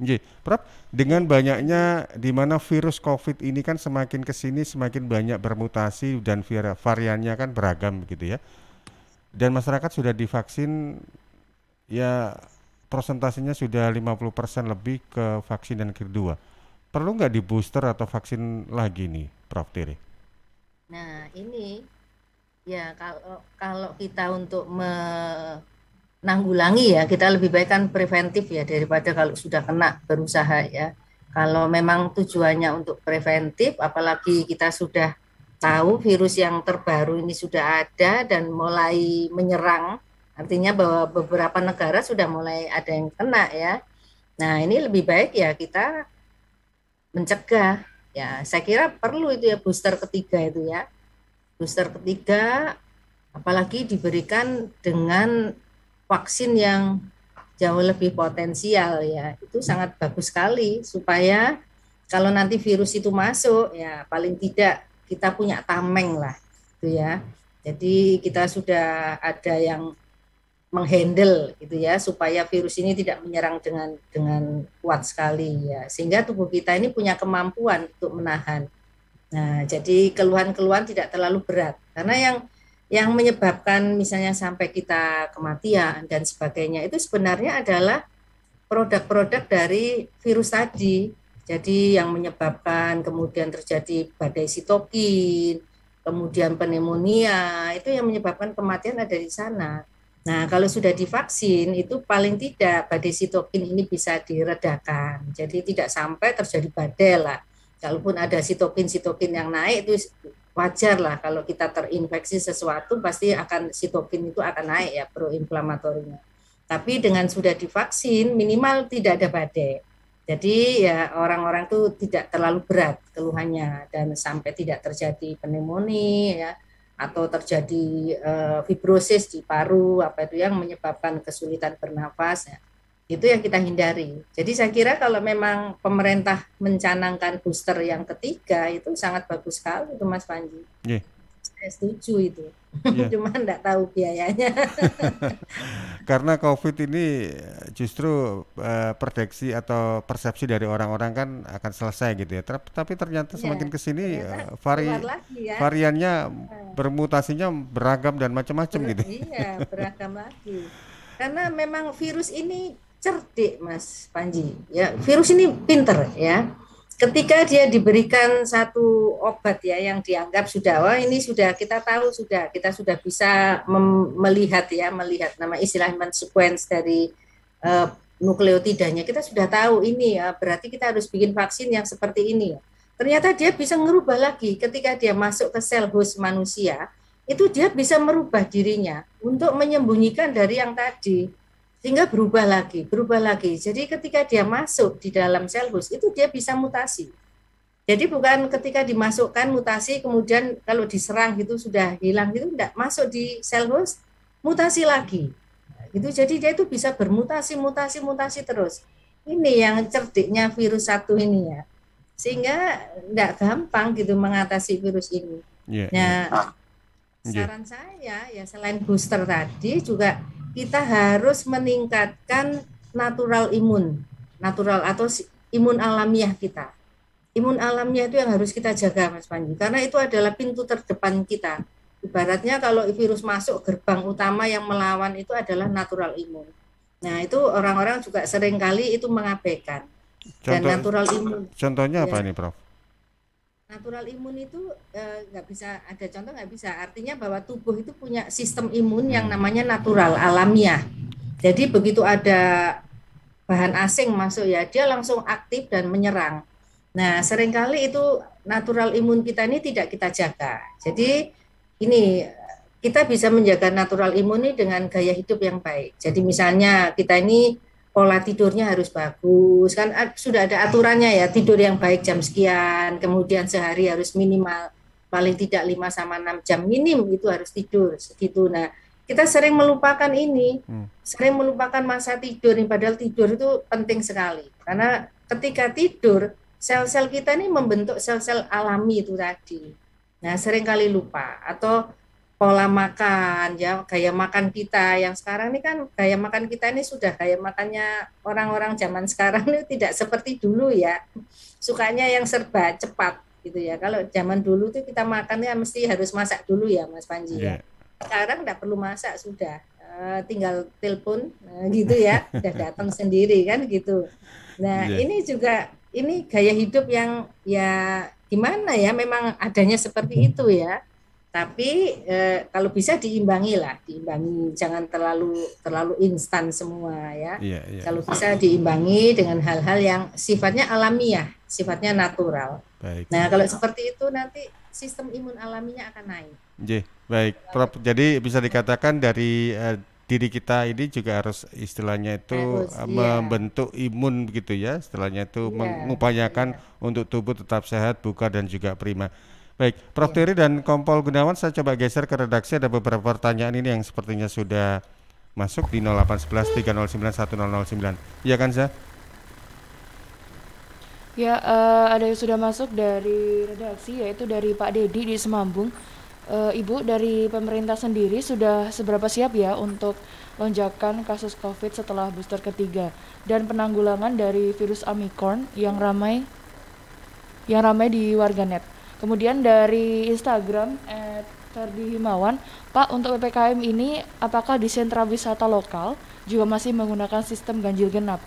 Ye, Prof, dengan banyaknya di mana virus COVID ini kan semakin ke sini semakin banyak bermutasi dan variannya kan beragam gitu ya dan masyarakat sudah divaksin ya persentasenya sudah 50% lebih ke vaksin dan kedua. Perlu nggak di booster atau vaksin lagi nih, Prof Tiri? Nah, ini ya kalau kalau kita untuk menanggulangi ya, kita lebih baik kan preventif ya daripada kalau sudah kena berusaha ya. Kalau memang tujuannya untuk preventif apalagi kita sudah tahu virus yang terbaru ini sudah ada dan mulai menyerang, artinya bahwa beberapa negara sudah mulai ada yang kena ya. Nah, ini lebih baik ya kita mencegah. Ya, saya kira perlu itu ya booster ketiga itu ya. Booster ketiga apalagi diberikan dengan vaksin yang jauh lebih potensial ya. Itu sangat bagus sekali supaya kalau nanti virus itu masuk ya paling tidak kita punya tameng lah gitu ya jadi kita sudah ada yang menghandle gitu ya supaya virus ini tidak menyerang dengan dengan kuat sekali ya sehingga tubuh kita ini punya kemampuan untuk menahan nah jadi keluhan-keluhan tidak terlalu berat karena yang yang menyebabkan misalnya sampai kita kematian dan sebagainya itu sebenarnya adalah produk-produk dari virus tadi jadi yang menyebabkan kemudian terjadi badai sitokin, kemudian pneumonia, itu yang menyebabkan kematian ada di sana. Nah, kalau sudah divaksin itu paling tidak badai sitokin ini bisa diredakan. Jadi tidak sampai terjadi badai lah. Kalaupun ada sitokin-sitokin yang naik itu wajar lah kalau kita terinfeksi sesuatu pasti akan sitokin itu akan naik ya proinflamatorinya. Tapi dengan sudah divaksin minimal tidak ada badai. Jadi ya orang-orang tuh tidak terlalu berat keluhannya dan sampai tidak terjadi pneumonia ya atau terjadi uh, fibrosis di paru apa itu yang menyebabkan kesulitan bernafas ya. Itu yang kita hindari. Jadi saya kira kalau memang pemerintah mencanangkan booster yang ketiga itu sangat bagus sekali itu Mas Panji. Yeah. Saya setuju itu yeah. (laughs) cuma enggak tahu biayanya. (laughs) Karena COVID ini justru uh, prediksi atau persepsi dari orang-orang kan akan selesai gitu ya. tapi ternyata yeah. semakin kesini yeah, iya. vari ya. variannya iya. bermutasinya beragam dan macam-macam gitu. Iya (laughs) beragam lagi. Karena memang virus ini cerdik Mas Panji. Ya virus ini pinter ya ketika dia diberikan satu obat ya yang dianggap sudah wah oh, ini sudah kita tahu sudah kita sudah bisa melihat ya melihat nama istilah sequence dari uh, nukleotidanya kita sudah tahu ini ya berarti kita harus bikin vaksin yang seperti ini Ternyata dia bisa merubah lagi ketika dia masuk ke sel host manusia itu dia bisa merubah dirinya untuk menyembunyikan dari yang tadi sehingga berubah lagi, berubah lagi. Jadi ketika dia masuk di dalam sel host itu dia bisa mutasi. Jadi bukan ketika dimasukkan mutasi kemudian kalau diserang itu sudah hilang itu tidak masuk di sel host mutasi lagi. Itu jadi dia itu bisa bermutasi mutasi mutasi terus. Ini yang cerdiknya virus satu ini ya. Sehingga tidak gampang gitu mengatasi virus ini. Yeah, iya. nah, ah. saran saya ya selain booster tadi juga kita harus meningkatkan natural imun, natural atau imun alamiah kita. Imun alamiah itu yang harus kita jaga, Mas Panji, karena itu adalah pintu terdepan kita. Ibaratnya kalau virus masuk gerbang utama yang melawan itu adalah natural imun. Nah itu orang-orang juga seringkali itu mengabaikan. Contoh, dan natural imun. Contohnya ya. apa iya. ini, Prof? natural imun itu eh, nggak e, bisa ada contoh nggak bisa artinya bahwa tubuh itu punya sistem imun yang hmm. namanya natural alamiah jadi begitu ada bahan asing masuk ya dia langsung aktif dan menyerang nah seringkali itu natural imun kita ini tidak kita jaga jadi ini kita bisa menjaga natural imun ini dengan gaya hidup yang baik jadi misalnya kita ini pola tidurnya harus bagus kan sudah ada aturannya ya tidur yang baik jam sekian kemudian sehari harus minimal paling tidak 5 sama 6 jam minim itu harus tidur segitu nah kita sering melupakan ini hmm. sering melupakan masa tidur padahal tidur itu penting sekali karena ketika tidur sel-sel kita ini membentuk sel-sel alami itu tadi nah sering kali lupa atau pola makan ya gaya makan kita yang sekarang ini kan gaya makan kita ini sudah gaya makannya orang-orang zaman sekarang itu tidak seperti dulu ya sukanya yang serba cepat gitu ya kalau zaman dulu tuh kita makannya mesti harus masak dulu ya Mas Panji ya iya. sekarang tidak perlu masak sudah e, tinggal telepon e, gitu ya (laughs) sudah datang sendiri kan gitu nah ya. ini juga ini gaya hidup yang ya gimana ya memang adanya seperti itu ya tapi eh, kalau bisa diimbangi lah diimbangi jangan terlalu terlalu instan semua ya yeah, yeah. kalau bisa diimbangi dengan hal-hal yang sifatnya alamiah sifatnya natural baik. nah kalau seperti itu nanti sistem imun alaminya akan naik yeah, baik Prof jadi bisa dikatakan dari eh, diri kita ini juga harus istilahnya itu harus, eh, iya. membentuk iya. imun begitu ya istilahnya itu iya, mengupayakan iya. untuk tubuh tetap sehat buka dan juga prima Baik, Prof. Iya. Tiri dan Kompol Gunawan saya coba geser ke redaksi ada beberapa pertanyaan ini yang sepertinya sudah masuk di 08113091009. Iya kan, Zah? Ya, uh, ada yang sudah masuk dari redaksi yaitu dari Pak Dedi di Semambung. Uh, Ibu dari pemerintah sendiri sudah seberapa siap ya untuk lonjakan kasus COVID setelah booster ketiga dan penanggulangan dari virus Omicron yang ramai yang ramai di warganet. Kemudian dari Instagram Ferdi Himawan, Pak untuk PPKM ini apakah di sentra wisata lokal juga masih menggunakan sistem ganjil genap?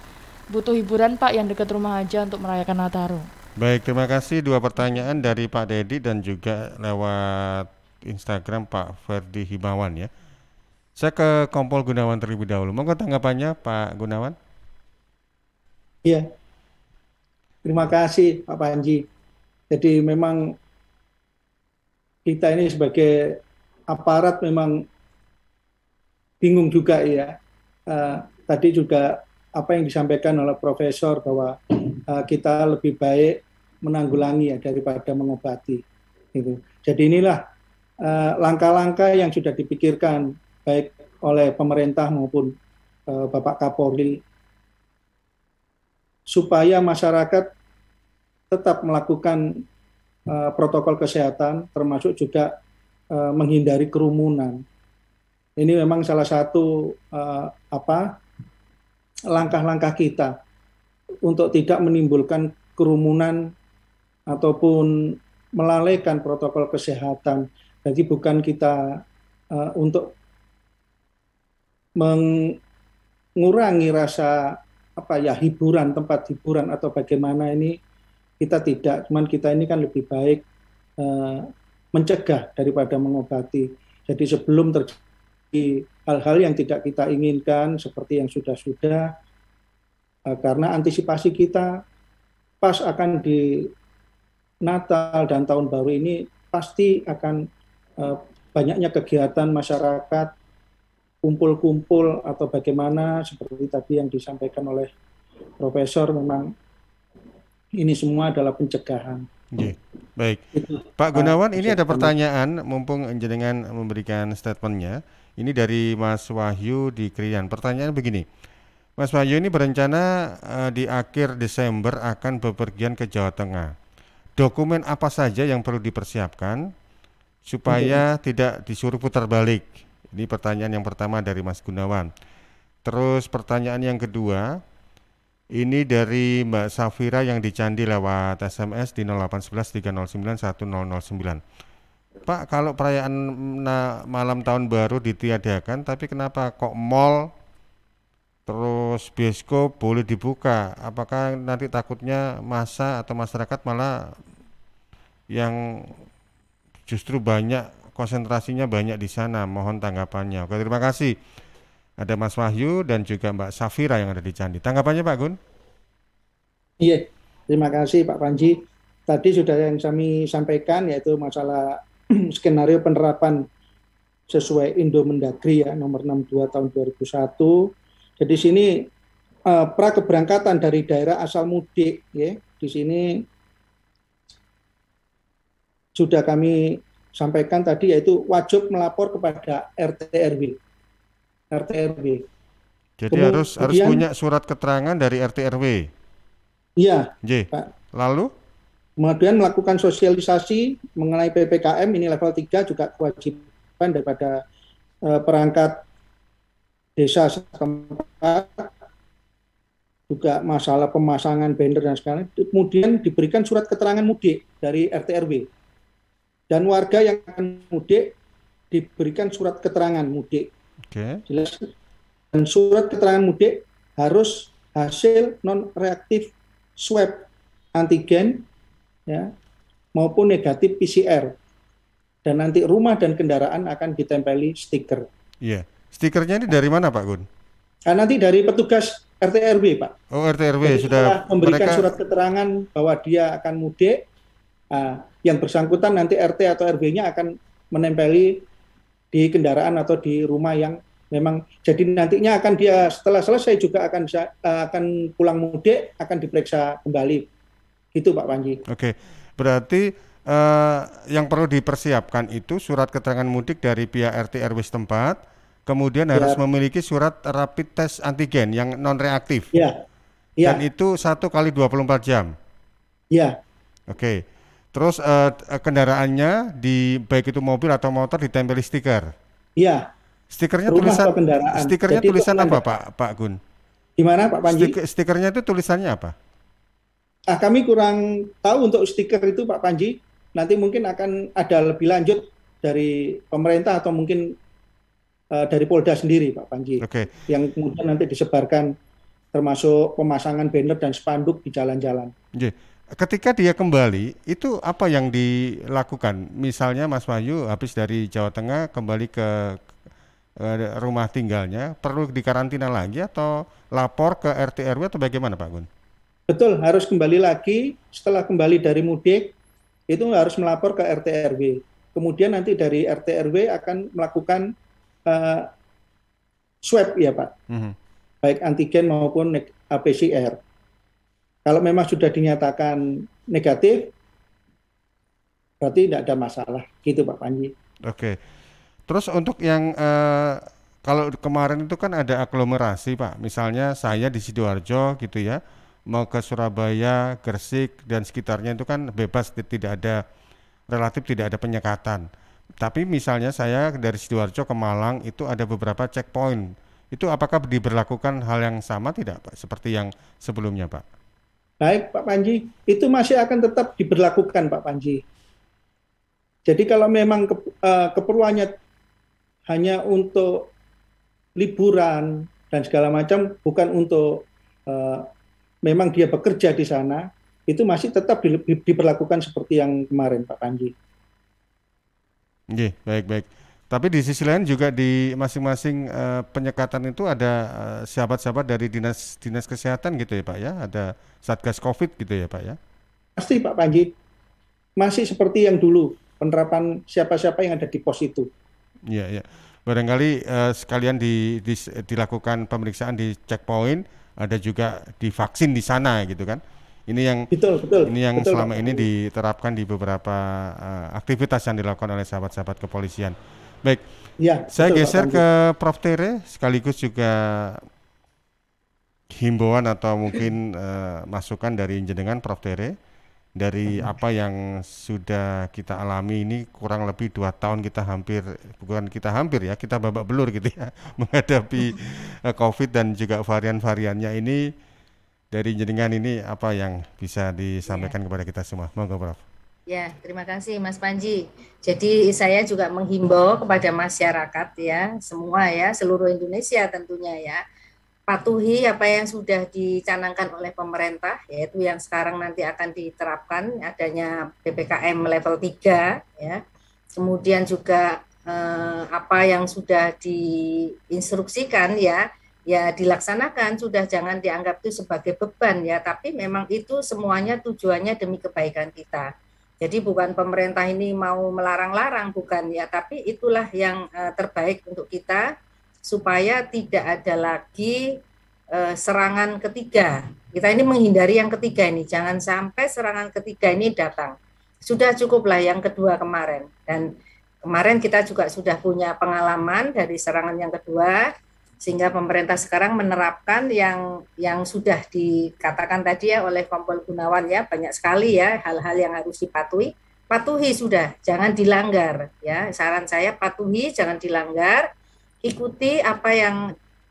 Butuh hiburan Pak yang dekat rumah aja untuk merayakan Nataru. Baik, terima kasih dua pertanyaan dari Pak Dedi dan juga lewat Instagram Pak Ferdi Himawan ya. Saya ke Kompol Gunawan terlebih dahulu. Monggo tanggapannya Pak Gunawan. Iya. Terima kasih Pak Panji. Jadi memang kita ini sebagai aparat memang bingung juga ya. Uh, tadi juga apa yang disampaikan oleh profesor bahwa uh, kita lebih baik menanggulangi ya daripada mengobati gitu. Jadi inilah eh, langkah-langkah uh, yang sudah dipikirkan baik oleh pemerintah maupun uh, Bapak Kapolri supaya masyarakat tetap melakukan Eh, protokol kesehatan, termasuk juga eh, menghindari kerumunan. Ini memang salah satu eh, apa langkah-langkah kita untuk tidak menimbulkan kerumunan ataupun melalaikan protokol kesehatan. Jadi bukan kita untuk mengurangi rasa apa ya hiburan tempat hiburan atau bagaimana ini kita tidak, cuman kita ini kan lebih baik uh, mencegah daripada mengobati. Jadi sebelum terjadi hal-hal yang tidak kita inginkan seperti yang sudah-sudah, uh, karena antisipasi kita pas akan di Natal dan tahun baru ini pasti akan uh, banyaknya kegiatan masyarakat kumpul-kumpul atau bagaimana seperti tadi yang disampaikan oleh profesor memang ini semua adalah pencegahan. Yeah. Baik, Itu, Pak Gunawan, ini ada pertanyaan, mumpung jenengan memberikan statementnya. Ini dari Mas Wahyu di Krian. Pertanyaan begini, Mas Wahyu ini berencana uh, di akhir Desember akan bepergian ke Jawa Tengah. Dokumen apa saja yang perlu dipersiapkan supaya tidak disuruh putar balik? Ini pertanyaan yang pertama dari Mas Gunawan. Terus pertanyaan yang kedua, ini dari Mbak Safira yang di Candi lewat SMS di 0813091009 Pak, kalau perayaan malam tahun baru ditiadakan, tapi kenapa kok mall terus bioskop boleh dibuka? Apakah nanti takutnya masa atau masyarakat malah yang justru banyak konsentrasinya banyak di sana? Mohon tanggapannya. Oke, terima kasih ada Mas Wahyu dan juga Mbak Safira yang ada di Candi. Tanggapannya Pak Gun? Iya, terima kasih Pak Panji. Tadi sudah yang kami sampaikan yaitu masalah (clears throat) skenario penerapan sesuai Indo Mendagri ya nomor 62 tahun 2001. Jadi sini uh, eh, pra keberangkatan dari daerah asal mudik ya di sini sudah kami sampaikan tadi yaitu wajib melapor kepada RT RW RT RW. Jadi Kemudian, harus harus punya surat keterangan dari RT RW. Iya. J. Pak. Lalu? Kemudian melakukan sosialisasi mengenai PPKM ini level 3 juga kewajiban daripada uh, perangkat desa setempat juga masalah pemasangan banner dan sekarang, kemudian diberikan surat keterangan mudik dari RT RW dan warga yang akan mudik diberikan surat keterangan mudik Oke. Okay. Dan surat keterangan mudik harus hasil non reaktif swab antigen ya maupun negatif PCR. Dan nanti rumah dan kendaraan akan ditempeli stiker. Iya. Yeah. Stikernya ini dari mana Pak Gun? Nah, nanti dari petugas RT RW Pak. Oh RT RW sudah memberikan mereka... surat keterangan bahwa dia akan mudik. Uh, yang bersangkutan nanti RT atau RW-nya akan menempeli di kendaraan atau di rumah yang memang jadi nantinya akan dia setelah selesai juga akan bisa eh, akan pulang mudik akan diperiksa kembali itu Pak Panji. Oke, berarti uh, yang perlu dipersiapkan itu surat keterangan mudik dari pihak RT RW setempat, kemudian ya. harus memiliki surat rapid test antigen yang non reaktif. Ya. ya. Dan itu satu kali 24 jam. Ya. Oke. Terus uh, kendaraannya di baik itu mobil atau motor ditempeli stiker. Iya. Stikernya Rumah tulisan kendaraan. Stikernya Jadi tulisan apa Pak Pak Gun? Gimana Pak Panji? Stik, stikernya itu tulisannya apa? Ah kami kurang tahu untuk stiker itu Pak Panji. Nanti mungkin akan ada lebih lanjut dari pemerintah atau mungkin uh, dari Polda sendiri Pak Panji. Oke. Okay. Yang kemudian nanti disebarkan termasuk pemasangan banner dan spanduk di jalan-jalan. -jalan ketika dia kembali itu apa yang dilakukan misalnya Mas Wahyu habis dari Jawa Tengah kembali ke, eh, rumah tinggalnya perlu dikarantina lagi atau lapor ke RT RW atau bagaimana Pak Gun? Betul harus kembali lagi setelah kembali dari mudik itu harus melapor ke RT RW kemudian nanti dari RT RW akan melakukan uh, swab ya Pak mm -hmm. baik antigen maupun eh, PCR kalau memang sudah dinyatakan negatif berarti tidak ada masalah gitu Pak Panji. Oke. Terus untuk yang eh, kalau kemarin itu kan ada aglomerasi Pak, misalnya saya di sidoarjo gitu ya, mau ke Surabaya, Gresik dan sekitarnya itu kan bebas tidak ada relatif tidak ada penyekatan. Tapi misalnya saya dari sidoarjo ke Malang itu ada beberapa checkpoint. Itu apakah diberlakukan hal yang sama tidak Pak, seperti yang sebelumnya Pak? baik Pak Panji, itu masih akan tetap diberlakukan Pak Panji. Jadi kalau memang ke, uh, keperluannya hanya untuk liburan dan segala macam, bukan untuk uh, memang dia bekerja di sana, itu masih tetap di, di, diberlakukan seperti yang kemarin Pak Panji. Oke, baik-baik. Tapi di sisi lain juga di masing-masing uh, penyekatan itu ada uh, sahabat-sahabat dari dinas dinas kesehatan gitu ya Pak ya, ada satgas COVID gitu ya Pak ya. Pasti Pak Panji masih seperti yang dulu penerapan siapa-siapa yang ada di pos itu. Iya iya. Barangkali uh, sekalian di, di, dilakukan pemeriksaan di checkpoint, ada juga divaksin di sana gitu kan. Ini yang betul, betul, ini yang betul, selama Pak. ini diterapkan di beberapa uh, aktivitas yang dilakukan oleh sahabat-sahabat kepolisian. Baik. Ya, Saya betul, geser ke Prof Tere sekaligus juga himbauan atau mungkin uh, (laughs) masukan dari jenengan Prof Tere dari iya, apa yang sudah kita alami ini kurang lebih dua tahun kita hampir bukan kita hampir ya kita babak belur gitu ya (laughs) menghadapi (laughs) eh, COVID dan juga varian-variannya ini dari jenengan ini apa yang bisa disampaikan ya. kepada kita semua monggo Prof. Ya, terima kasih Mas Panji. Jadi saya juga menghimbau kepada masyarakat ya, semua ya, seluruh Indonesia tentunya ya, patuhi apa yang sudah dicanangkan oleh pemerintah, yaitu yang sekarang nanti akan diterapkan adanya PPKM level 3 ya. Kemudian juga eh, apa yang sudah diinstruksikan ya, ya dilaksanakan sudah jangan dianggap itu sebagai beban ya, tapi memang itu semuanya tujuannya demi kebaikan kita jadi bukan pemerintah ini mau melarang-larang, bukan ya, tapi itulah yang uh, terbaik untuk kita supaya tidak ada lagi uh, serangan ketiga. Kita ini menghindari yang ketiga ini, jangan sampai serangan ketiga ini datang. Sudah cukuplah yang kedua kemarin dan kemarin kita juga sudah punya pengalaman dari serangan yang kedua sehingga pemerintah sekarang menerapkan yang yang sudah dikatakan tadi ya oleh Kompol Gunawan ya banyak sekali ya hal-hal yang harus dipatuhi patuhi sudah jangan dilanggar ya saran saya patuhi jangan dilanggar ikuti apa yang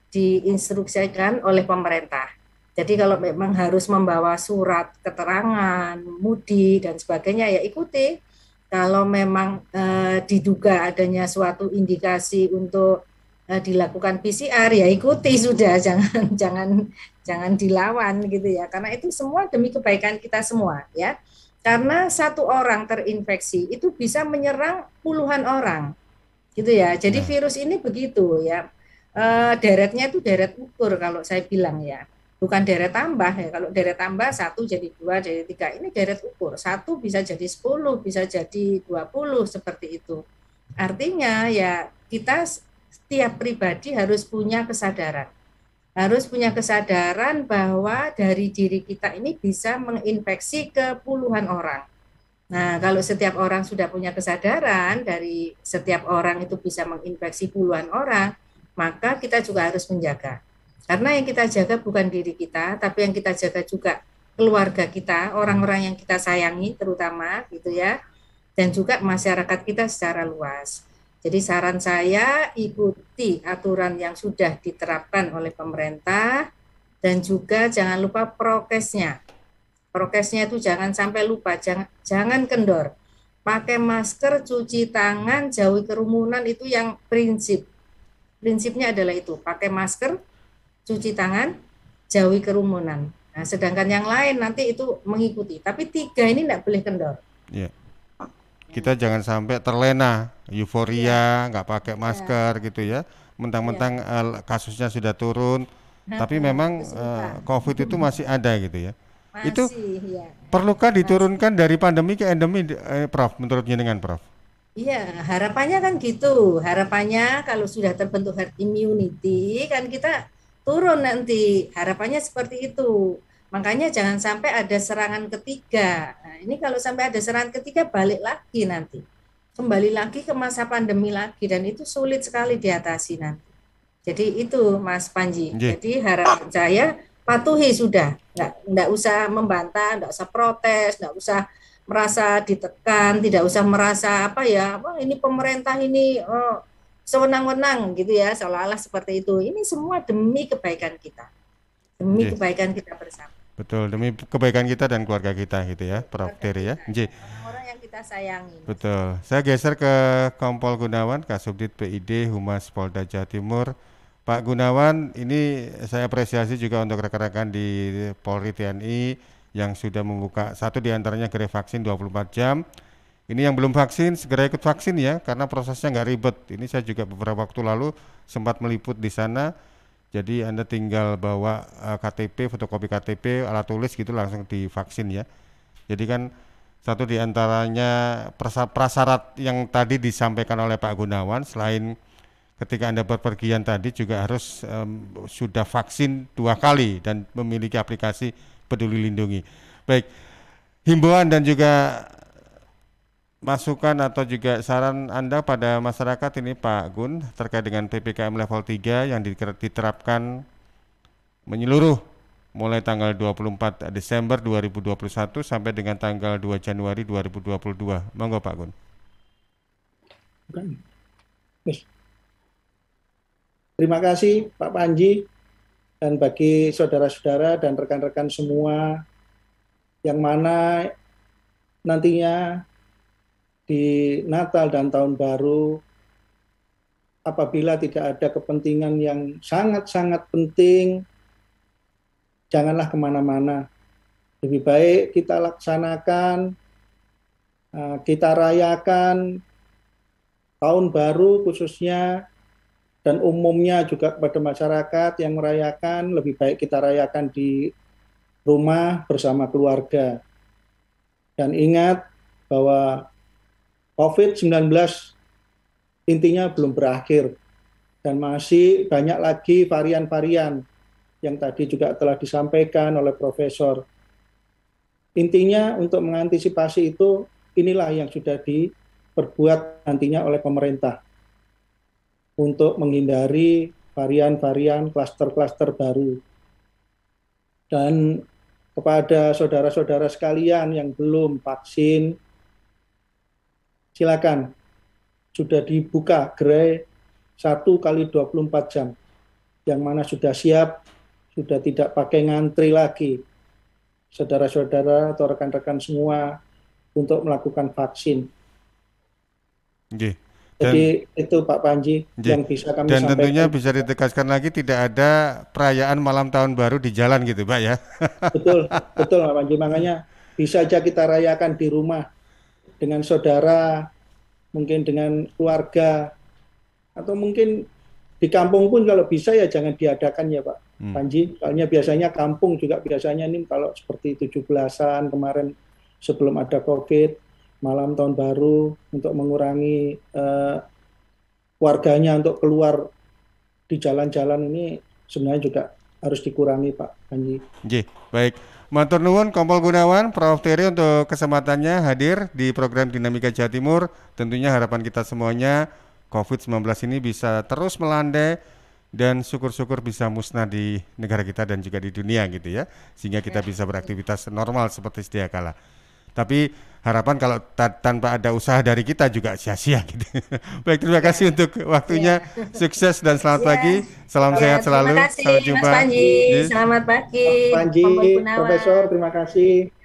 diinstruksikan oleh pemerintah jadi kalau memang harus membawa surat keterangan mudi dan sebagainya ya ikuti kalau memang eh, diduga adanya suatu indikasi untuk Eh, dilakukan PCR ya ikuti (laughs) sudah jangan jangan jangan dilawan gitu ya karena itu semua demi kebaikan kita semua ya karena satu orang terinfeksi itu bisa menyerang puluhan orang gitu ya jadi nah. virus ini begitu ya e, deretnya itu deret ukur kalau saya bilang ya bukan deret tambah ya kalau deret tambah satu jadi dua jadi tiga ini deret ukur satu bisa jadi sepuluh bisa jadi dua puluh seperti itu artinya ya kita setiap pribadi harus punya kesadaran. Harus punya kesadaran bahwa dari diri kita ini bisa menginfeksi ke puluhan orang. Nah, kalau setiap orang sudah punya kesadaran dari setiap orang itu bisa menginfeksi puluhan orang, maka kita juga harus menjaga. Karena yang kita jaga bukan diri kita, tapi yang kita jaga juga keluarga kita, orang-orang yang kita sayangi terutama gitu ya, dan juga masyarakat kita secara luas. Jadi saran saya ikuti aturan yang sudah diterapkan oleh pemerintah dan juga jangan lupa prokesnya. Prokesnya itu jangan sampai lupa, jangan, jangan kendor. Pakai masker, cuci tangan, jauhi kerumunan itu yang prinsip. Prinsipnya adalah itu, pakai masker, cuci tangan, jauhi kerumunan. Nah, sedangkan yang lain nanti itu mengikuti. Tapi tiga ini tidak boleh kendor. Ya. Kita jangan sampai terlena euforia iya. nggak yeah. pakai iya. masker yeah. gitu ya mentang-mentang yeah. Iya. uh, kasusnya sudah turun nah, tapi nah, memang uh, covid itu masih ada gitu ya masih, itu ya. perlukah diturunkan masih. dari pandemi ke endemi eh, prof menurutnya dengan prof Iya, harapannya kan gitu. Harapannya kalau sudah terbentuk herd immunity kan kita turun nanti. Harapannya seperti itu. Makanya jangan sampai ada serangan ketiga. Nah, ini kalau sampai ada serangan ketiga balik lagi nanti kembali lagi ke masa pandemi lagi dan itu sulit sekali diatasi nanti. Jadi itu Mas Panji. Yeah. Jadi harapan saya patuhi sudah, nggak nggak usah membantah, nggak usah protes, nggak usah merasa ditekan, tidak usah merasa apa ya, wah ini pemerintah ini oh, sewenang-wenang gitu ya, seolah-olah seperti itu. Ini semua demi kebaikan kita, demi yeah. kebaikan kita bersama. Betul, demi kebaikan kita dan keluarga kita gitu ya, Prof. Terry ya. Yeah yang kita sayangi. Betul. Saya geser ke Kompol Gunawan, Kasubdit PID Humas Polda Jawa Timur. Pak Gunawan, ini saya apresiasi juga untuk rekan-rekan di Polri TNI yang sudah membuka satu di antaranya gerai vaksin 24 jam. Ini yang belum vaksin segera ikut vaksin ya karena prosesnya nggak ribet. Ini saya juga beberapa waktu lalu sempat meliput di sana. Jadi Anda tinggal bawa eh, KTP, fotokopi KTP, alat tulis gitu langsung divaksin ya. Jadi kan satu di antaranya prasyarat yang tadi disampaikan oleh Pak Gunawan selain ketika Anda berpergian tadi juga harus um, sudah vaksin dua kali dan memiliki aplikasi Peduli Lindungi. Baik, himbauan dan juga masukan atau juga saran Anda pada masyarakat ini Pak Gun terkait dengan PPKM level 3 yang diterapkan menyeluruh mulai tanggal 24 Desember 2021 sampai dengan tanggal 2 Januari 2022. Monggo Pak Gun. Terima kasih Pak Panji dan bagi saudara-saudara dan rekan-rekan semua yang mana nantinya di Natal dan Tahun Baru apabila tidak ada kepentingan yang sangat-sangat penting janganlah kemana-mana. Lebih baik kita laksanakan, eh, kita rayakan tahun baru khususnya dan umumnya juga kepada masyarakat yang merayakan, lebih baik kita rayakan di rumah bersama keluarga. Dan ingat bahwa COVID-19 intinya belum berakhir dan masih banyak lagi varian-varian yang tadi juga telah disampaikan oleh profesor. Intinya untuk mengantisipasi itu inilah yang sudah diperbuat nantinya oleh pemerintah untuk menghindari varian-varian klaster-klaster baru. Dan kepada saudara-saudara sekalian yang belum vaksin, silakan sudah dibuka gerai 1 kali 24 jam yang mana sudah siap sudah tidak pakai ngantri lagi saudara-saudara atau rekan-rekan semua untuk melakukan vaksin. Okay. Dan, Jadi itu Pak Panji okay. yang bisa kami dan sampaikan. Dan tentunya bisa ditegaskan lagi tidak ada perayaan malam tahun baru di jalan gitu Pak ya. Betul, (laughs) betul Pak Panji. Makanya bisa aja kita rayakan di rumah dengan saudara, mungkin dengan keluarga, atau mungkin di kampung pun kalau bisa ya jangan diadakan ya Pak Hmm. Panji. Soalnya biasanya kampung juga biasanya ini kalau seperti 17-an kemarin sebelum ada COVID, malam tahun baru untuk mengurangi uh, warganya untuk keluar di jalan-jalan ini sebenarnya juga harus dikurangi Pak Panji. J, baik. Matur nuwun Kompol Gunawan, Prof Terry untuk kesempatannya hadir di program Dinamika Jawa Timur. Tentunya harapan kita semuanya COVID-19 ini bisa terus melandai dan syukur-syukur bisa musnah di negara kita dan juga di dunia gitu ya sehingga kita bisa beraktivitas normal seperti setiap kala tapi harapan kalau ta tanpa ada usaha dari kita juga sia-sia gitu (laughs) baik terima kasih iya. untuk waktunya iya. sukses dan selamat iya. pagi salam sehat selalu terima kasih, sampai jumpa Mas Panji. Yes. selamat pagi Panji Profesor terima kasih